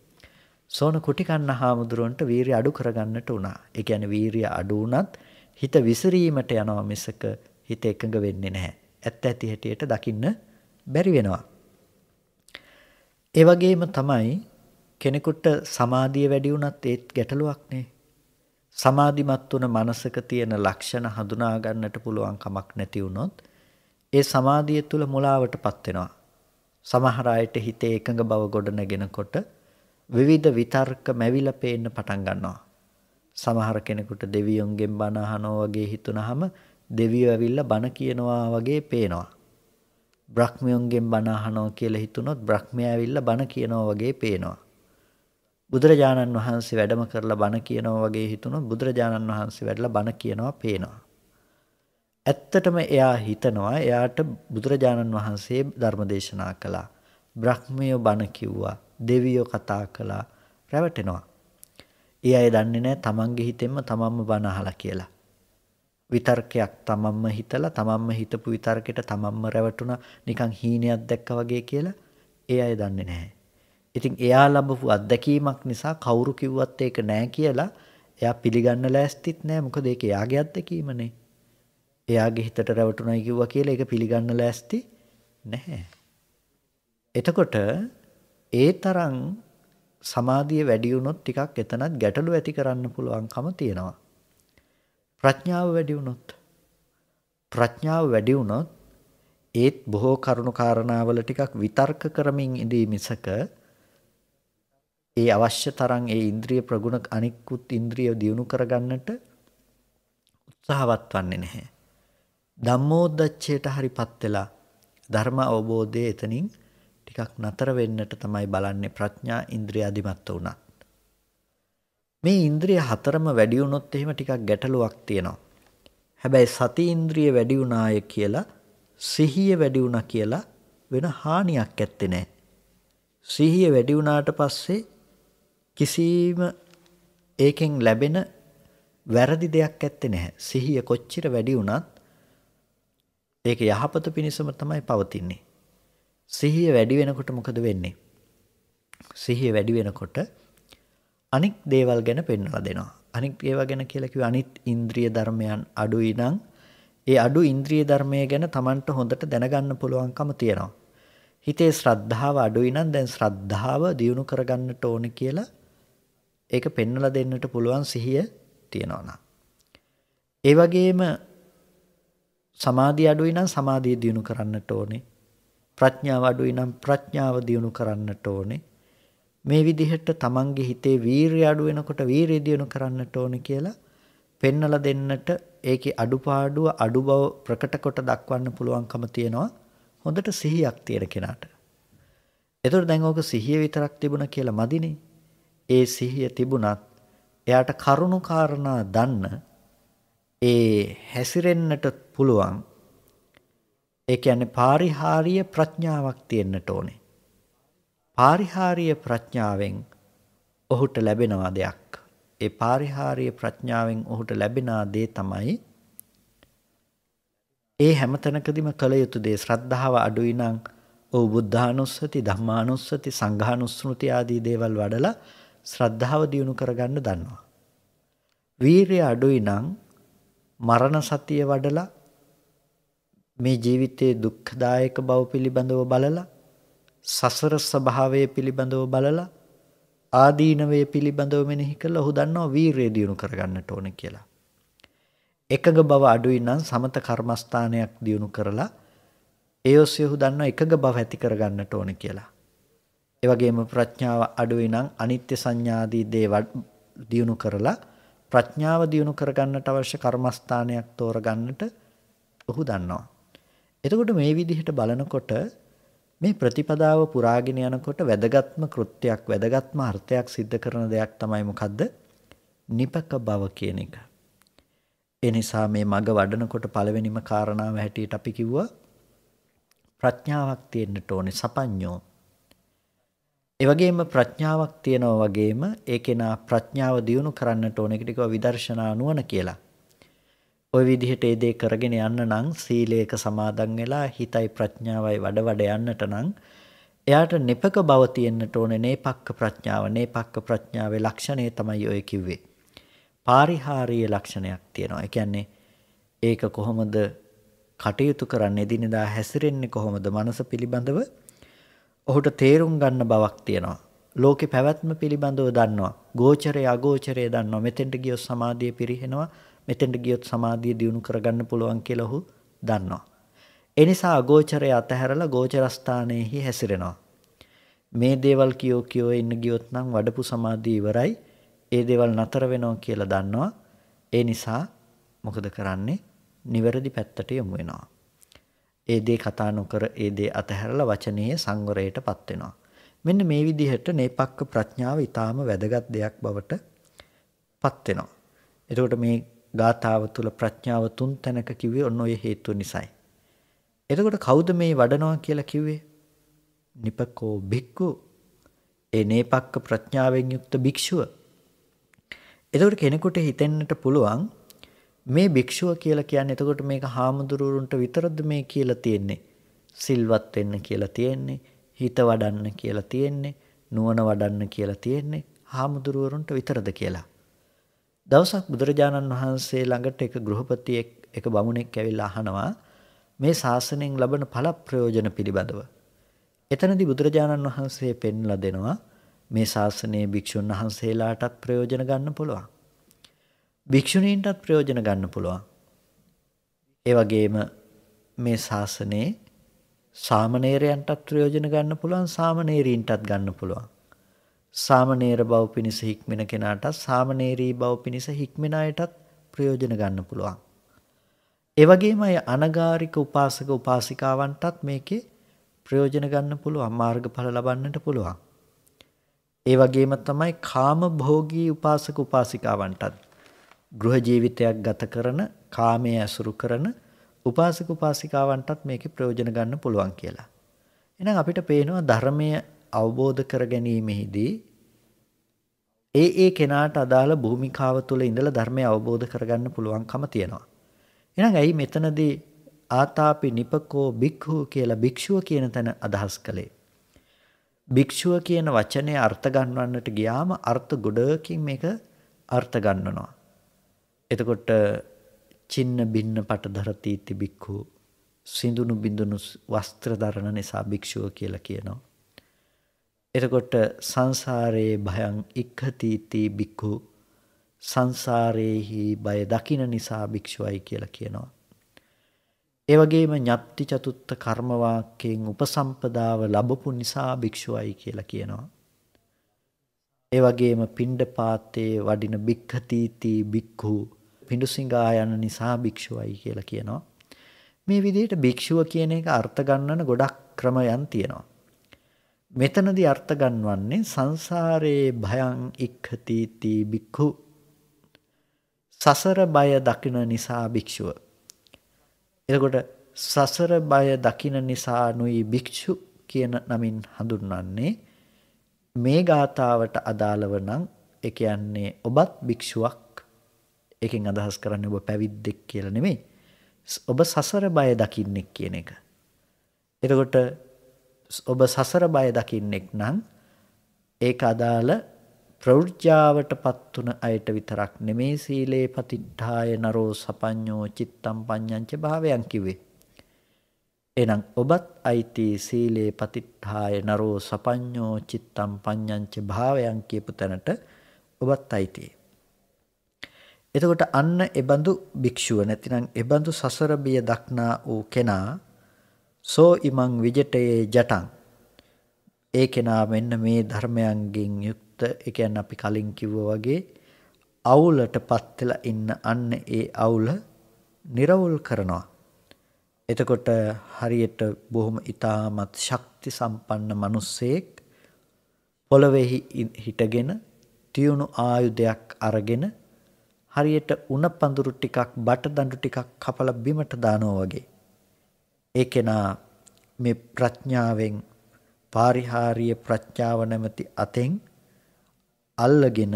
සෝන කුටිකන්න හාමුදුරුවන්ට වීරිය අඩු කරගන්නට වුණා. ඒ කියන්නේ වීරිය අඩු වුණත් හිත විසිරීමට යනවා මිසක හිත එකඟ වෙන්නේ නැහැ. ඇත්ත ඇති හැටියට දකින්න බැරි වෙනවා. ඒ වගේම තමයි කෙනෙකුට සමාධිය වැඩි වුණත් ඒත් ගැටලුවක් නේ. සමාධිමත් වුණ මනසක තියෙන ලක්ෂණ හඳුනා ගන්නට පුළුවන් කමක් නැති වුණොත් ඒ සමාධිය තුල මුලාවටපත් වෙනවා. සමහර අයට හිතේ එකඟ බව ගොඩනගෙනකොට විවිධ විතර්ක මැවිලා පේන්න පටන් ගන්නවා. සමහර කෙනෙකුට දෙවියොන්ගෙන් බණ අහනවා වගේ හිතුනහම දෙවියෝ ඇවිල්ලා බණ කියනවා වගේ පේනවා. බ්‍රහ්මයන්ගෙන් බණ අහනවා කියලා හිතුනොත් බ්‍රහ්මයා ඇවිල්ලා බණ කියනවා වගේ පේනවා. බුදුරජාණන් වහන්සේ වැඩම කරලා බණ කියනවා වගේ හිතුනොත් බුදුරජාණන් වහන්සේ වැඩලා බණ කියනවා පේනවා. ඇත්තටම එයා හිතනවා එයාට බුදුරජාණන් වහන්සේ ධර්ම දේශනා කළා. බ්‍රහ්මය බණ කිව්වා. දෙවියෝ කතා කළා රැවටෙනවා. ඒ අය දන්නේ නැහැ තමන්ගේ හිතෙන්ම තමන්ම බන අහලා කියලා. විතර්කයක් තමන්ම හිතලා තමන්ම හිතපු විතර්කයට තමන්ම රැවටුණා නිකන් හීනයක් දැක්කා වගේ කියලා ඒ අය දන්නේ නැහැ. ඉතින් එයා ලැබපු අත්දැකීමක් නිසා කවුරු කිව්වත් ඒක නෑ කියලා එයා පිළිගන්න ලෑස්තිත් නෑ මොකද ඒක එයාගේ අත්දැකීමනේ. එයාගේ හිතට රැවටුණයි කිව්වා කියලා ඒක පිළිගන්න ලෑස්ති නැහැ. එතකොට ඒ තරම් සමාධිය වැඩි වුණොත් ටිකක් එතනත් ගැටලු ඇති කරන්න පුළුවන්කම තියෙනවා. ප්‍රඥාව වැඩි වුණොත් ප්‍රඥාව වැඩි වුණොත් ඒත් බොහෝ කරුණු කාරණාවල ටිකක් විතර්ක කරමින් ඉදී මිසක ඒ අවශ්‍ය තරම් ඒ ඉන්ද්‍රිය ප්‍රගුණ අනික්කුත් ඉන්ද්‍රිය දියුණු කරගන්නට උත්සාහවත් වන්නේ නැහැ. ධම්මෝද්දච්චයට හරිපත් වෙලා ධර්ම අවබෝධය එතනින් ටිකක් නතර වෙන්නට තමයි බලන්නේ ප්‍රඥා ඉන්ද්‍රිය අධිමත්ව උනත්. මේ ඉන්ද්‍රිය හතරම වැඩි වුණොත් එහෙම ටිකක් ගැටලුවක් තියෙනවා. හැබැයි සති ඉන්ද්‍රිය වැඩි වුණාය කියලා සිහිය වැඩි වුණා කියලා වෙන හානියක් ඇත්තේ නැහැ. සිහිය වැඩි වුණාට පස්සේ කිසිම ඒකෙන් ලැබෙන වැරදි දෙයක් ඇත්තේ නැහැ. සිහිය කොච්චර වැඩි වුණත් ඒක යහපත පිණිසම තමයි පවතින්නේ. සිහිය වැඩි වෙනකොට මොකද වෙන්නේ? සිහිය වැඩි වෙනකොට අනික් දේවල් ගැන පෙන්වලා දෙනවා. අනික් ඒවා ගැන කියලා කිව්වේ අනිත් ඉන්ද්‍රිය ධර්මයන් අඩුයි නම් ඒ අඩු ඉන්ද්‍රිය ධර්මය ගැන Tamanට හොඳට දැනගන්න පුළුවන්කම තියෙනවා. හිතේ ශ්‍රද්ධාව අඩුයි නම් දැන් ශ්‍රද්ධාව දියුණු කරගන්නට ඕනේ කියලා ඒක පෙන්වලා දෙන්නට පුළුවන් සිහිය තියෙනවා නම්. ඒ වගේම සමාධිය අඩුයි නම් සමාධිය දියුණු කරන්නට ඕනේ. ප්‍රඥාව අඩුයි නම් ප්‍රඥාව දියුණු කරන්නට ඕනේ. මේ විදිහට තමන්ගේ හිතේ වීරිය අඩු වෙනකොට වීරිය දියුණු කරන්නට ඕනේ කියලා පෙන්නලා දෙන්නට ඒකේ අඩුපාඩුව අඩු බව ප්‍රකට කොට දක්වන්න පුළුවන්කම තියෙනවා හොඳට සිහියක් තියෙන කෙනාට. ඒතර දැන් ඕක සිහිය විතරක් තිබුණ කියලා මදිනේ. ඒ සිහිය තිබුණත් එයාට කරුණු කාරණා දන්න ඒ හැසිරෙන්නට පුළුවන් ඒ කියන්නේ පාරිහාරීය ප්‍රඥාවක් තියෙන්නට ඕනේ. පාරිහාරීය ප්‍රඥාවෙන් ඔහුට ලැබෙනවා දෙයක්. ඒ පාරිහාරීය ප්‍රඥාවෙන් ඔහුට ලැබෙන දේ තමයි ඒ හැමතැනකදීම කළ යුතු දේ ශ්‍රද්ධාව අඩුයි නම් ඔව් බුද්ධානුස්සති ධම්මානුස්සති සංඝානුස්සෘති ආදී දේවල් වඩලා ශ්‍රද්ධාව දියුණු කරගන්න දන්නවා. වීරිය අඩුයි නම් මරණ සතිය වඩලා මේ ජීවිතයේ දුක්ඛදායක බව පිළිබඳව බලලා සසර ස්වභාවය පිළිබඳව බලලා ආදීනවය පිළිබඳව මෙනෙහි කරලා ඔහු දන්නවා වීරිය දියුණු කරගන්නට ඕන කියලා. එකග බව අඩුයි නම් සමත කර්මස්ථානයක් දියුණු කරලා ඒ ඔස්සේ ඔහු දන්නවා එකග බව ඇති කරගන්නට ඕන කියලා. ඒ වගේම ප්‍රඥාව අඩුයි නම් අනිත්‍ය සංඥාදී දේවල් දියුණු කරලා ප්‍රඥාව දියුණු කරගන්නට අවශ්‍ය කර්මස්ථානයක් තෝරගන්නට ඔහු දන්නවා. එතකොට මේ විදිහට බලනකොට මේ ප්‍රතිපදාව පුරාගෙන යනකොට වැදගත්ම කෘත්‍යයක් වැදගත්ම අර්ථයක් සිද්ධ කරන දෙයක් තමයි මොකද්ද? නිපක බව කියන එක. ඒ නිසා මේ මග වඩනකොට පළවෙනිම කාරණාව හැටියට අපි කිව්වා ප්‍රඥාවක් තියෙන්නට ඕනේ සපඤ්ඤෝ. ඒ වගේම ප්‍රඥාවක් තියනවා වගේම ඒ කෙනා ප්‍රඥාව දියුණු කරන්නට ඕනේ ටිකව විදර්ශනා නුවණ කියලා. ওই විදිහට ඒ දේ කරගෙන යන්න නම් සීලයක සමාදන් වෙලා හිතයි ප්‍රඥාවයි වඩ වඩ යන්නට නම් එයාට නිපක බව තියෙන්නට ඕනේ නේපක්ක ප්‍රඥාව. නේපක්ක ප්‍රඥාවේ ලක්ෂණය තමයි ඔය කිව්වේ. පාරිහාරීය ලක්ෂණයක් තියෙනවා. ඒ කියන්නේ ඒක කොහොමද කටයුතු කරන්නේ? දිනදා හැසිරෙන්නේ කොහොමද? මනස පිළිබඳව ඔහුට තේරුම් ගන්න බවක් තියෙනවා. ලෝකේ පැවැත්ම පිළිබඳව දන්නවා. ගෝචරය අගෝචරය දන්නවා. මෙතෙන්ට ගියොත් සමාධිය පිරිහෙනවා. මෙතෙන්ට ගියොත් සමාධිය දියුණු කරගන්න පුළුවන් කියලා ඔහු දන්නවා. ඒ නිසා අගෝචරය අතහැරලා ගෝචර ස්ථානයේහි හැසිරෙනවා. මේ දේවල් කියෝ කියෝ ඉන්න ගියොත් නම් වඩපු සමාධිය ඉවරයි. ඒ දේවල් නතර වෙනවා කියලා දන්නවා. ඒ නිසා මොකද කරන්නේ? නිවැරදි පැත්තට යොමු වෙනවා. ඒ දේ කතා නොකර ඒ දේ අතහැරලා වචනීය සංවරයටපත් වෙනවා. මෙන්න මේ විදිහට නේපක්ක ප්‍රඥාව ඊටාම වැදගත් දෙයක් බවට පත් වෙනවා. එතකොට මේ ගාථාව තුල ප්‍රඥාව තුන් තැනක කිව්වේ ඔන්න ඔය හේතුව නිසායි. එතකොට කවුද මේ වඩනවා කියලා කිව්වේ? නිපකෝ භික්ඛු ඒ නේපක්ක ප්‍රඥාවෙන් යුක්ත භික්ෂුව. එතකොට කෙනෙකුට හිතෙන්නට පුළුවන් මේ භික්ෂුව කියලා කියන්නේ එතකොට මේක හාමුදුරුවන්ට විතරද මේ කියලා තියෙන්නේ? සිල්වත් වෙන්න කියලා තියෙන්නේ, හිත වඩන්න කියලා තියෙන්නේ, නුවණ වඩන්න කියලා තියෙන්නේ, හාමුදුරුවන්ට විතරද කියලා. දවසක් බුදුරජාණන් වහන්සේ ළඟට එක ගෘහපතියෙක් එක බමුණෙක් ඇවිල්ලා අහනවා මේ ශාසනයෙන් ලබන ඵල ප්‍රයෝජන පිළිබඳව. එතනදී බුදුරජාණන් වහන්සේ පෙන්ලා දෙනවා මේ ශාසනයේ භික්ෂුන් වහන්සේලාටත් ප්‍රයෝජන ගන්න පුළුවන්. භික්ෂුණීන්ටත් ප්‍රයෝජන ගන්න පුළුවන්. ඒ වගේම මේ ශාසනයේ සාමණේරයන්ටත් ප්‍රයෝජන ගන්න පුළුවන් සාමණේරීන්ටත් ගන්න පුළුවන්. සාමනීර බව පිණිස හික්මෙන කෙනාට සාමනීරී බව පිණිස හික්මෙන අයටත් ප්‍රයෝජන ගන්න පුළුවන්. ඒ වගේම අය අනගාരിക උපාසක උපාසිකාවන්ටත් මේකේ ප්‍රයෝජන ගන්න පුළුවන් මාර්ගඵල ලබන්නට පුළුවන්. ඒ වගේම තමයි කාම භෝගී උපාසක උපාසිකාවන්ටත් ගෘහ ජීවිතයක් ගත කරන කාමයේ ඇසුරු කරන උපාසක උපාසිකාවන්ටත් මේකේ ප්‍රයෝජන ගන්න පුළුවන් කියලා. එහෙනම් අපිට පේනවා ධර්මයේ අවබෝධ කර ගැනීමෙහිදී ඒ ඒ කෙනාට අදාළ භූමිකාව තුළ ඉඳලා ධර්මය අවබෝධ කරගන්න පුළුවන්කම තියෙනවා. එහෙනම් ඇයි මෙතනදී ආතාපි නිපකෝ භික්ඛු කියලා භික්ෂුව කියන තැන අදහස් කළේ? භික්ෂුව කියන වචනේ අර්ථ ගන්වන්නට ගියාම අර්ථ ගොඩකින් මේක අර්ථ ගන්වනවා. එතකොට චින්න බින්න පට දරති ඉති භික්ඛු සිඳුනු බිඳුනු වස්ත්‍ර දරන නිසා භික්ෂුව කියලා කියනවා. එතකොට සංසාරයේ භයං ඉක්ඛතිති බික්ඛු සංසාරයේහි බය දකින නිසා භික්ෂුවයි කියලා කියනවා. ඒ වගේම ඤත්ති චතුත්ත කර්ම වාක්‍යයෙන් උපසම්පදාව ලැබපු නිසා භික්ෂුවයි කියලා කියනවා. ඒ වගේම පිණ්ඩපාතේ වඩින භික්ඛතිති බික්ඛු පිඬුසිඟා යන නිසා භික්ෂුවයි කියලා කියනවා. මේ විදිහට භික්ෂුව කියන එක අර්ථ ගන්නන ගොඩක් ක්‍රමයන් තියෙනවා. මෙතනදී අර්ථ ගන්වන්නේ සංසාරේ භයං ඉක්ඛති තී බික්ඛු සසර බය දකින නිසා භික්ෂුව එතකොට සසර බය දකින නිසා නුයි භික්ෂු කියන නමින් හඳුන්වන්නේ මේ ගාතාවට අදාළව නම් ඒ කියන්නේ ඔබත් භික්ෂුවක් එකෙන් අදහස් කරන්නේ ඔබ පැවිද්දෙක් කියලා නෙමෙයි ඔබ සසර බය දකින්නෙක් කියන එක එතකොට ඔබ සසර බය දකින්නෙක් නම් ඒක අදාළ ප්‍රවෘජ්ජාවටපත් උන අයට විතරක් නෙමේ සීලේ පතිට්ඨාය නරෝ සපඤ්ඤෝ චිත්තම් පඤ්ඤංච භාවයන් කිව්වේ. එහෙනම් ඔබත් අයිති සීලේ පතිට්ඨාය නරෝ සපඤ්ඤෝ චිත්තම් පඤ්ඤංච භාවයන් කියපු තැනට ඔබත් අයිති. එතකොට අන්න එබඳු භික්ෂුව නැතිනම් එබඳු සසර බිය දක්නා වූ කෙනා සෝ ඉමං විජටයේ ජටං ඒ කෙනා මෙන්න මේ ධර්මයන්ගෙන් යුක්ත ඒ කියන්නේ අපි කලින් කිව්වා වගේ අවුලටපත් වෙලා ඉන්න අන්න ඒ අවුල નિරවුල් කරනවා එතකොට හරියට බොහොම ඊටමත් ශක්ති සම්පන්න මිනිස්සෙක් පොළවේහි හිටගෙන තියුණු ආයුධයක් අරගෙන හරියට උණ පඳුරු ටිකක් බට දඬු ටිකක් කපලා බිමට දානවා වගේ ඒ කෙනා මේ ප්‍රඥාවෙන් පාරිහාරීය ප්‍රඥාව නැමැති අතෙන් අල්ලගෙන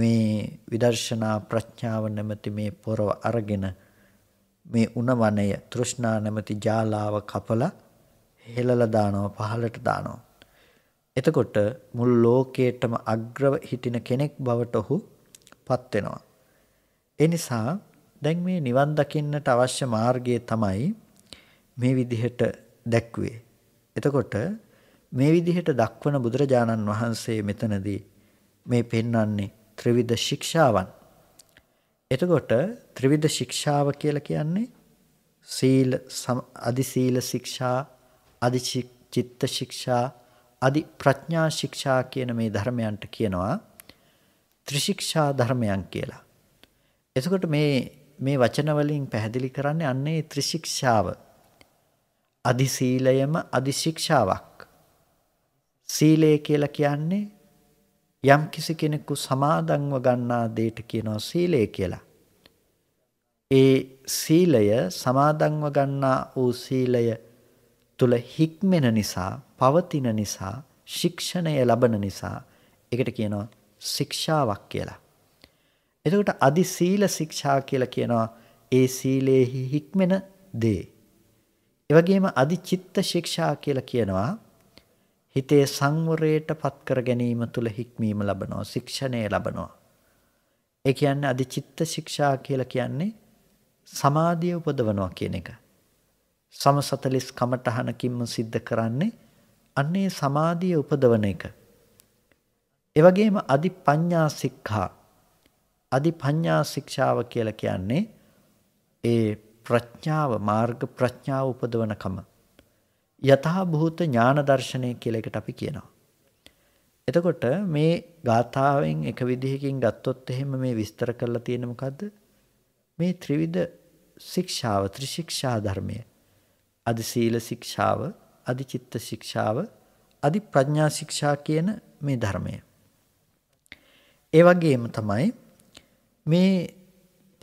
මේ විදර්ශනා ප්‍රඥාව නැමැති මේ පොරව අරගෙන මේ උනමණය තෘෂ්ණා නැමැති ජාලාව කපලා හෙලලා දානවා පහලට දානවා. එතකොට මුල් ලෝකයටම අග්‍රව හිටින කෙනෙක් බවට ඔහු පත් වෙනවා. ඒ නිසා දැන් මේ නිවන් දකින්නට අවශ්‍ය මාර්ගය තමයි මේ විදිහට දැක්ුවේ. එතකොට මේ විදිහට දක්වන බුදුරජාණන් වහන්සේ මෙතනදී මේ පෙන්වන්නේ ත්‍රිවිධ ශික්ෂාවන්. එතකොට ත්‍රිවිධ ශික්ෂාව කියලා කියන්නේ සීල අදි සීල ශික්ෂා අදි චිත්ත ශික්ෂා අදි ප්‍රඥා ශික්ෂා කියන මේ ධර්මයන්ට කියනවා ත්‍රිශික්ෂා ධර්මයන් කියලා. එතකොට මේ මේ වචන වලින් පැහැදිලි කරන්නේ අන්නේ ත්‍රිශික්ෂාව අදි සීලයම අදි ශික්ෂාවක්. සීලය කියලා කියන්නේ යම් කිසි කෙනෙකු සමාදන්ව ගන්නා දෙයට කියනවා සීලය කියලා. ඒ සීලය සමාදන්ව ගන්නා වූ සීලය තුල හික්මෙන නිසා, පවතින නිසා, ශික්ෂණය ලබන නිසා ඒකට කියනවා ශික්ෂාවක් කියලා. එතකොට අදි සීල ශික්ෂා කියලා කියනවා ඒ සීලයේ හික්මෙන දේ. ඒ වගේම අදිචිත්ත ශික්ෂා කියලා කියනවා හිතේ සංවරයටපත් කර ගැනීම තුල හික්මීම ලබනවා ශික්ෂණය ලබනවා. ඒ කියන්නේ අදිචිත්ත ශික්ෂා කියලා කියන්නේ සමාධිය උපදවනවා කියන එක. සම 40 කමඨහනකින්ම සිද්ධ කරන්නේ අන්නේ සමාධිය උපදවන එක. ඒ වගේම අදි පඤ්ඤා සික්ඛා අදි පඤ්ඤා ශික්ෂාව කියලා කියන්නේ ඒ ප්‍රඥාව මාර්ග ප්‍රඥාව උපදවනකම යථා භූත ඥාන දර්ශනය කියලා එකට අපි කියනවා. එතකොට මේ ගාථාවෙන් එක විදිහකින් ගත්තොත් එහෙම මේ විස්තර කරලා තියෙන මොකද්ද? මේ ත්‍රිවිධ ශික්ෂාව, ත්‍රිශික්ෂා ධර්මය. අදි සීල ශික්ෂාව, අදි චිත්ත ශික්ෂාව, අදි ප්‍රඥා ශික්ෂා කියන මේ ධර්මය. ඒ වගේම තමයි මේ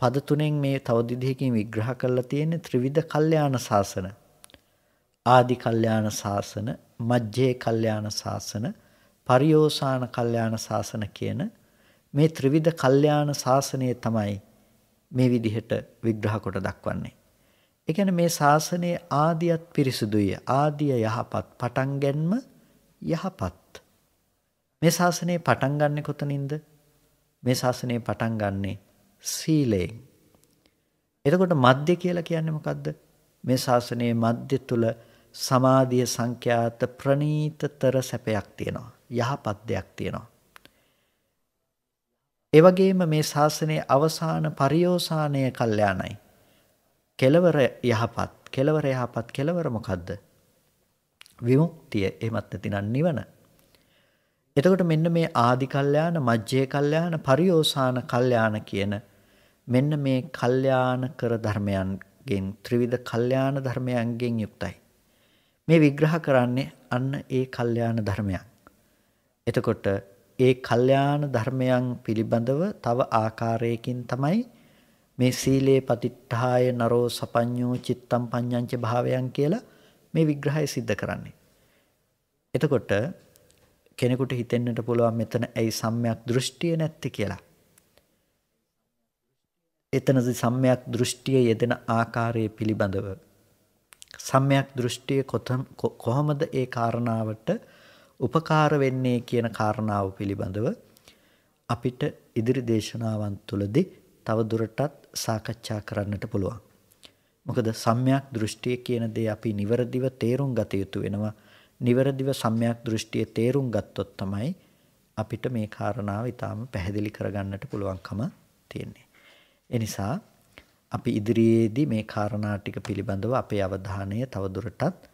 පද තුනෙන් මේ තව දිදිහකින් විග්‍රහ කරලා තියෙන්නේ ත්‍රිවිධ කල්යාණ ශාසන. ආදි කල්යාණ ශාසන, මජ්ජේ කල්යාණ ශාසන, පරියෝසాన කල්යාණ ශාසන කියන මේ ත්‍රිවිධ කල්යාණ ශාසනය තමයි මේ විදිහට විග්‍රහ කොට දක්වන්නේ. ඒ කියන්නේ මේ ශාසනයේ ආදියත් පිරිසුදුය. ආදිය යහපත්, පටන් ගැනීම යහපත්. මේ ශාසනයේ පටන් ගන්නෙ කොතනින්ද? මේ ශාසනයේ පටන් ගන්නේ සීලයෙන්. එතකොට මධ්‍ය කියලා කියන්නේ මොකද්ද? මේ ශාසනයේ මධ්‍ය තුල සමාධිය සංඛ්‍යාත ප්‍රනීතතර සැපයක් තියෙනවා. යහපත් දෙයක් තියෙනවා. ඒ වගේම මේ ශාසනයේ අවසාන පරියෝසානය කල්යාණයි. කෙලවර යහපත්, කෙලවර යහපත් කෙලවර මොකද්ද? විමුක්තිය එහෙමත් නැතිනම් නිවන. එතකොට මෙන්න මේ ආදි කල්යාණ, මජ්ජේ කල්යාණ, පරියෝසාන කල්යාණ කියන මෙන්න මේ කල්යාණ කර ධර්මයන්ගෙන් ත්‍රිවිධ කල්යාණ ධර්මයන්ගෙන් යුක්තයි. මේ විග්‍රහ කරන්නේ අන්න ඒ කල්යාණ ධර්මයන්. එතකොට ඒ කල්යාණ ධර්මයන් පිළිබඳව තව ආකාරයකින් තමයි මේ සීලේ පතිට්ඨාය නරෝ සපඤ්ඤෝ චිත්තම් පඤ්ඤංච භාවයන් කියලා මේ විග්‍රහය सिद्ध කරන්නේ. එතකොට කෙනෙකුට හිතෙන්නට පුළුවන් මෙතන ඇයි සම්මයක් දෘෂ්ටිය නැත්තේ කියලා. එතනදි සම්මයක් දෘෂ්ටිය යෙදෙන ආකාරය පිළිබඳව සම්මයක් දෘෂ්ටිය කොහොමද ඒ කාරණාවට උපකාර වෙන්නේ කියන කාරණාව පිළිබඳව අපිට ඉදිරි දේශනාවන් තුළදී තව දුරටත් සාකච්ඡා කරන්නට පුළුවන්. මොකද සම්මයක් දෘෂ්ටිය කියන දේ අපි නිවැරදිව තේරුම් ගත යුතු වෙනවා. නිවැරදිව සම්මයක් දෘෂ්ටිය තේරුම් ගත්තොත් තමයි අපිට මේ කාරණාව ඊටාම පැහැදිලි කරගන්නට පුළුවන්කම තියෙන්නේ. එනිසා අපි ඉදිරියේදී මේ කාරණා ටික පිළිබඳව අපේ අවධානය තවදුරටත්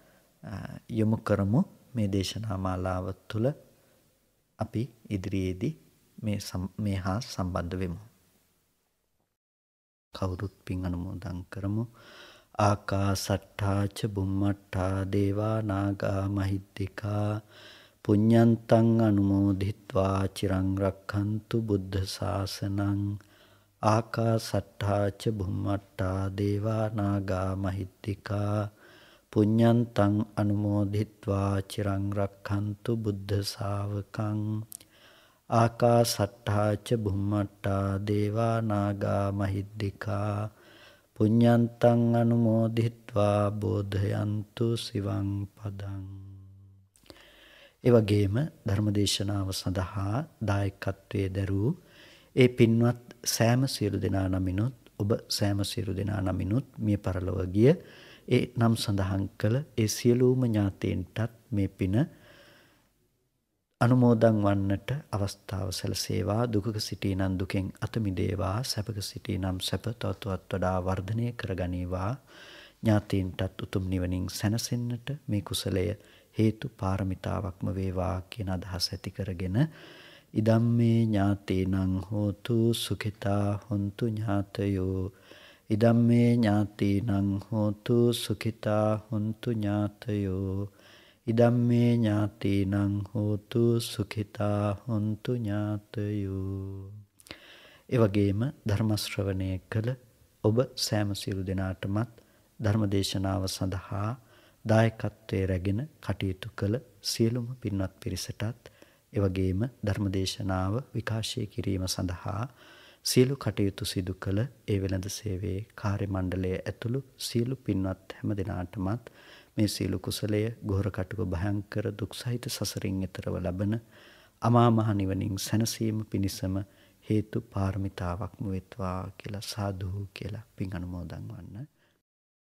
යොමු කරමු මේ දේශනා මාලාව තුළ අපි ඉදිරියේදී මේ මේ හා සම්බන්ධ වෙමු. කවුරුත් පින් අනුමෝදන් කරමු. ආකාසට්ඨාච බුම්මට්ඨා දේවා නාගා මහිද්దికා පුඤ්ඤන්තං අනුමෝදිත්වා චිරං රක්ඛන්තු බුද්ධ ශාසනං ආකාසට්ඨාච බුම්මට්ටා දේවා නාග මහිත්‍තිකා පුඤ්ඤන්තං අනුමෝදිත්වා චිරං රක්ඛන්තු බුද්ධ ශාවකං ආකාසට්ඨාච බුම්මට්ටා දේවා නාග මහිද්దికා පුඤ්ඤන්තං අනුමෝදිත්වා බෝධයන්තු සිවං පදං ඒ වගේම ධර්මදේශනාව සඳහා දායකත්වයේ දරූ ඒ පින්වත් සෑම සියලු දෙනා නමිනුත් ඔබ සෑම සියලු දෙනා නමිනුත් මිය පරලොව ගිය ඒ නම් සඳහන් කළ ඒ සියලුම ඥාතීන්ටත් මේ පින අනුමෝදන් වන්නට අවස්ථාව සැලසේවා දුකක සිටී නම් දුකෙන් අත මිදේවා සැපක සිටී නම් සැප තවතවත් වඩා වර්ධනය කරගනීවා ඥාතීන්ටත් උතුම් නිවනින් සැනසෙන්නට මේ කුසලය හේතු පාරමිතාවක්ම වේවා කියන අදහස ඇති කරගෙන ඉදම්මේ ඥාතේනං හෝතු සුඛිතා හොන්තු ඥාතයෝ ඉදම්මේ ඥාතේනං හෝතු සුඛිතා හොන්තු ඥාතයෝ ඉදම්මේ ඥාතේනං හෝතු සුඛිතා හොන්තු ඥාතයෝ එවැගේම ධර්ම ශ්‍රවණය කළ ඔබ සෑම සියලු දෙනාටමත් ධර්ම දේශනාව සඳහා දායකත්වයේ රැගෙන කටයුතු කළ සියලුම පින්වත් පිරිසටත් එවගේම ධර්මදේශනාව විකාශය කිරීම සඳහා සියලු කටයුතු සිදු කළ ඒ වෙළඳ සේවයේ කාර්ය මණ්ඩලය ඇතුළු සියලු පින්වත් හැම දෙනාටමත් මේ සියලු කුසලය ගෝර කටුක භයංකර දුක් සහිත සසරින් එතරව ලබන අමා මහ නිවනින් සැනසීම පිණිසම හේතු පාරමිතාවක්ම වෙත්වා කියලා සාදු කියලා පින් අනුමෝදන් වන්න